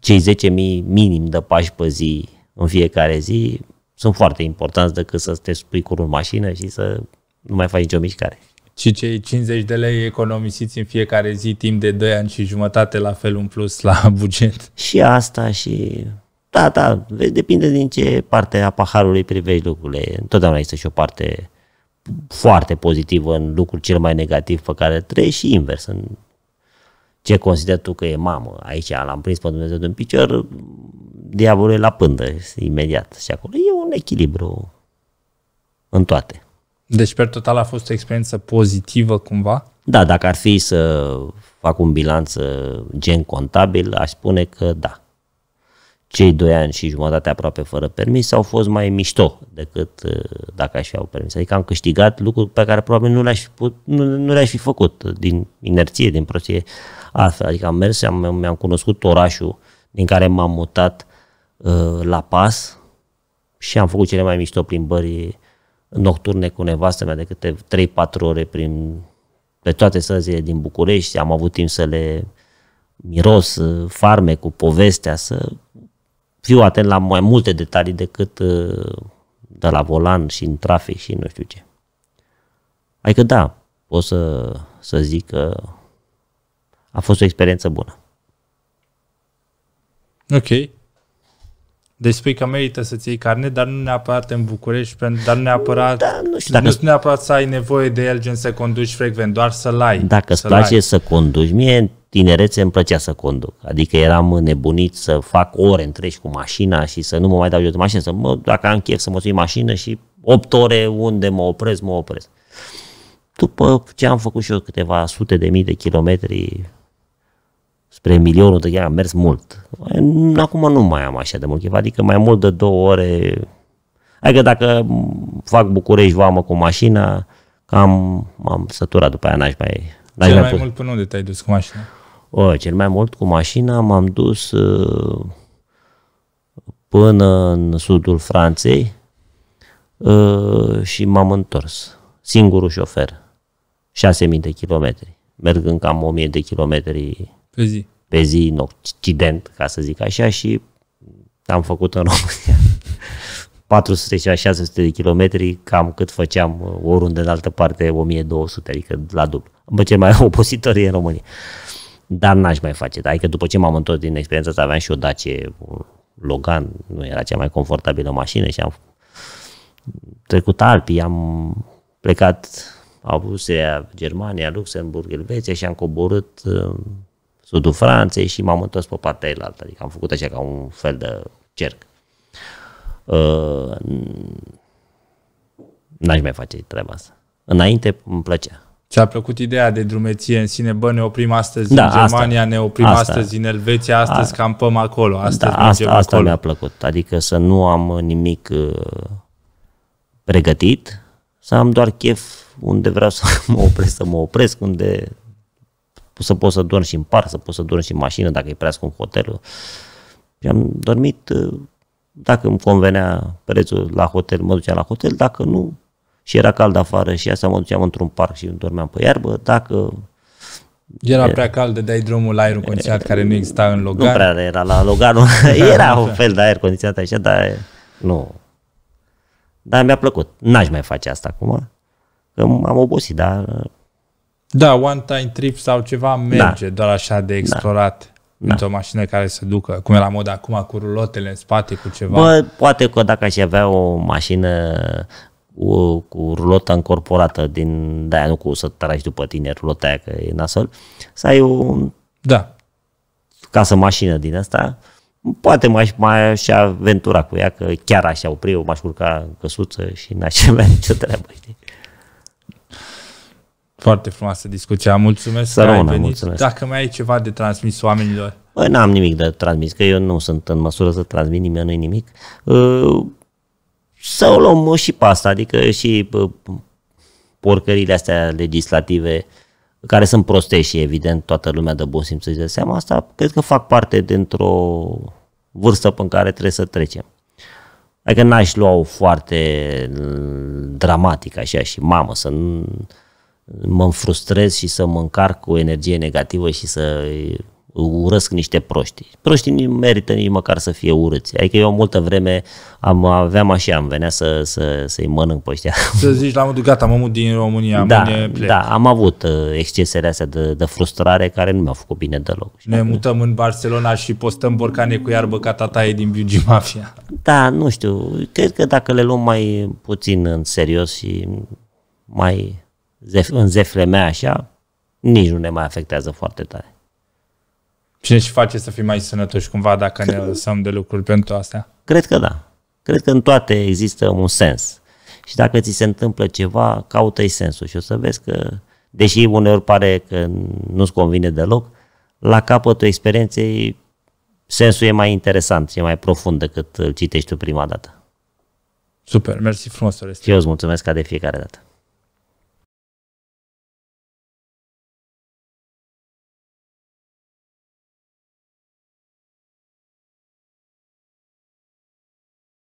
cei 10.000 minim de pași pe zi, în fiecare zi, sunt foarte importanți decât să te spui cu în mașină și să nu mai faci nicio mișcare. Și cei 50 de lei economisiți în fiecare zi timp de 2 ani și jumătate la fel un plus la buget. Și asta și... Da, da, depinde din ce parte a paharului privești lucrurile. Întotdeauna este și o parte foarte pozitivă în lucrul cel mai negativ pe care trăiești și invers. În ce consideri tu că e mamă, aici l-am prins pe Dumnezeu din picior, diavolul e la pândă imediat și acolo. E un echilibru în toate. Deci, pe total, a fost o experiență pozitivă cumva? Da, dacă ar fi să fac un bilanț uh, gen contabil, aș spune că da. Cei doi ani și jumătate aproape fără permis au fost mai mișto decât uh, dacă aș fi avut permis. Adică am câștigat lucruri pe care probabil nu le-aș fi, put, nu, nu le-aș fi făcut din inerție, din prostie. Altfel, adică am mers, am, mi-am cunoscut orașul din care m-am mutat Uh, la pas și am făcut cele mai mișto plimbări nocturne cu nevastă mea de câte 3-4 ore prin, pe toate străzile din București. Am avut timp să le miros, uh, farme cu povestea, să fiu atent la mai multe detalii decât uh, de la volan și în trafic și nu știu ce. Adică da, pot să, să zic că a fost o experiență bună. Ok. Deci spui că merită să-ți iei carne, dar nu neapărat în București, dar nu neapărat, da, nu știu, dacă nu neapărat să ai nevoie de el, gen să conduci frecvent, doar să-l ai. Dacă îți place ai. să conduci, mie în tinerețe îmi plăcea să conduc. Adică eram nebunit să fac ore întregi cu mașina și să nu mă mai dau eu de mașină, să mă, dacă am chef să mă sui mașină și 8 ore unde mă opresc, mă opresc. După ce am făcut și eu câteva sute de mii de kilometri spre milionul de ani am mers mult. Acum nu mai am așa de mult chef, adică mai mult de două ore. Adică dacă fac București vamă cu mașina, cam am săturat după aia, n-aș mai... N-aș cel mai, mai mult până unde te-ai dus cu mașina? O, cel mai mult cu mașina m-am dus uh, până în sudul Franței uh, și m-am întors. Singurul șofer. 6.000 de kilometri. Mergând cam 1.000 de kilometri pe zi. Pe zi, în Occident, ca să zic așa, și am făcut în România 400-600 de kilometri, cam cât făceam uh, oriunde în altă parte, 1200, adică la dublu. Bă, cel mai opositor e în România. Dar n-aș mai face. Adică după ce m-am întors din experiența asta, aveam și o Dace Logan, nu era cea mai confortabilă mașină și am trecut Alpii, am plecat Austria, Germania, Luxemburg, Elveția și am coborât uh, sudul Franței și m-am întors pe partea elaltă. Adică am făcut așa ca un fel de cerc. Uh, n-aș mai face treaba asta. Înainte îmi plăcea. Ți-a plăcut ideea de drumeție în sine, bă, ne oprim astăzi da, în Germania, asta, ne oprim asta, astăzi în Elveția, astăzi a, campăm acolo, astăzi da, asta, asta acolo. mi-a plăcut, adică să nu am nimic uh, pregătit, să am doar chef unde vreau să mă opresc, să mă opresc, unde să poți să dormi și în parc, să poți să dormi și în mașină dacă e prea scump hotelul. Și am dormit, uh, dacă îmi convenea prețul la hotel, mă duceam la hotel, dacă nu, și era cald afară și asta mă duceam într-un parc și dormeam pe iarbă, dacă era eh, prea cald, de dai drumul la aer condiționat eh, care nu exista în logar. Nu prea era la logar, era un fel de aer condiționat așa, dar eh, nu. Dar mi-a plăcut. N-aș mai face asta acum, că m-am obosit, dar da, one time trip sau ceva merge, da. doar așa de da. explorat. Da. Uite, da. o mașină care se ducă, cum e la mod acum, cu rulotele în spate, cu ceva. Bă, poate că dacă aș avea o mașină cu, cu rulota încorporată din aia, nu cu să tragi după tine rulota aia, că e nasol, să ai o Da. Casă mașină din asta, poate m-aș mai așa aventura cu ea, că chiar așa opri, eu m-aș urca în căsuță și n-aș avea nicio treabă, știi? Foarte frumoasă discuția. Mulțumesc Să că ai venit. Mulțumesc. Dacă mai ai ceva de transmis oamenilor. Bă, n-am nimic de transmis, că eu nu sunt în măsură să transmit nimănui nimic. Uh, să o luăm și pe asta, adică și uh, porcările astea legislative care sunt prostești și evident toată lumea de bun simț să-și dă seama asta, cred că fac parte dintr-o vârstă pe care trebuie să trecem. Adică n-aș lua-o foarte mm, dramatic așa și mamă, să nu mă frustrez și să mă încarc cu energie negativă și să urăsc niște proști. Proștii nu merită nici măcar să fie urâți. Adică eu multă vreme am, aveam așa, am venea să, să, să-i mănânc pe ăștia. Să zici la modul, gata, mă mut din România, da, mâine plec. Da, am avut uh, excesele astea de, de frustrare care nu mi-au făcut bine deloc. Ne mutăm în Barcelona și postăm borcane cu iarbă ca tataie din Biugi Mafia. Da, nu știu, cred că dacă le luăm mai puțin în serios și mai zef, în zefle mea așa, nici nu ne mai afectează foarte tare. Cine Și face să fim mai sănătoși cumva dacă ne lăsăm de lucruri pentru astea? Cred că da. Cred că în toate există un sens. Și dacă ți se întâmplă ceva, caută-i sensul și o să vezi că, deși uneori pare că nu-ți convine deloc, la capătul experienței sensul e mai interesant și e mai profund decât îl citești tu prima dată. Super, mersi frumos, Orestia. Și eu îți mulțumesc ca de fiecare dată.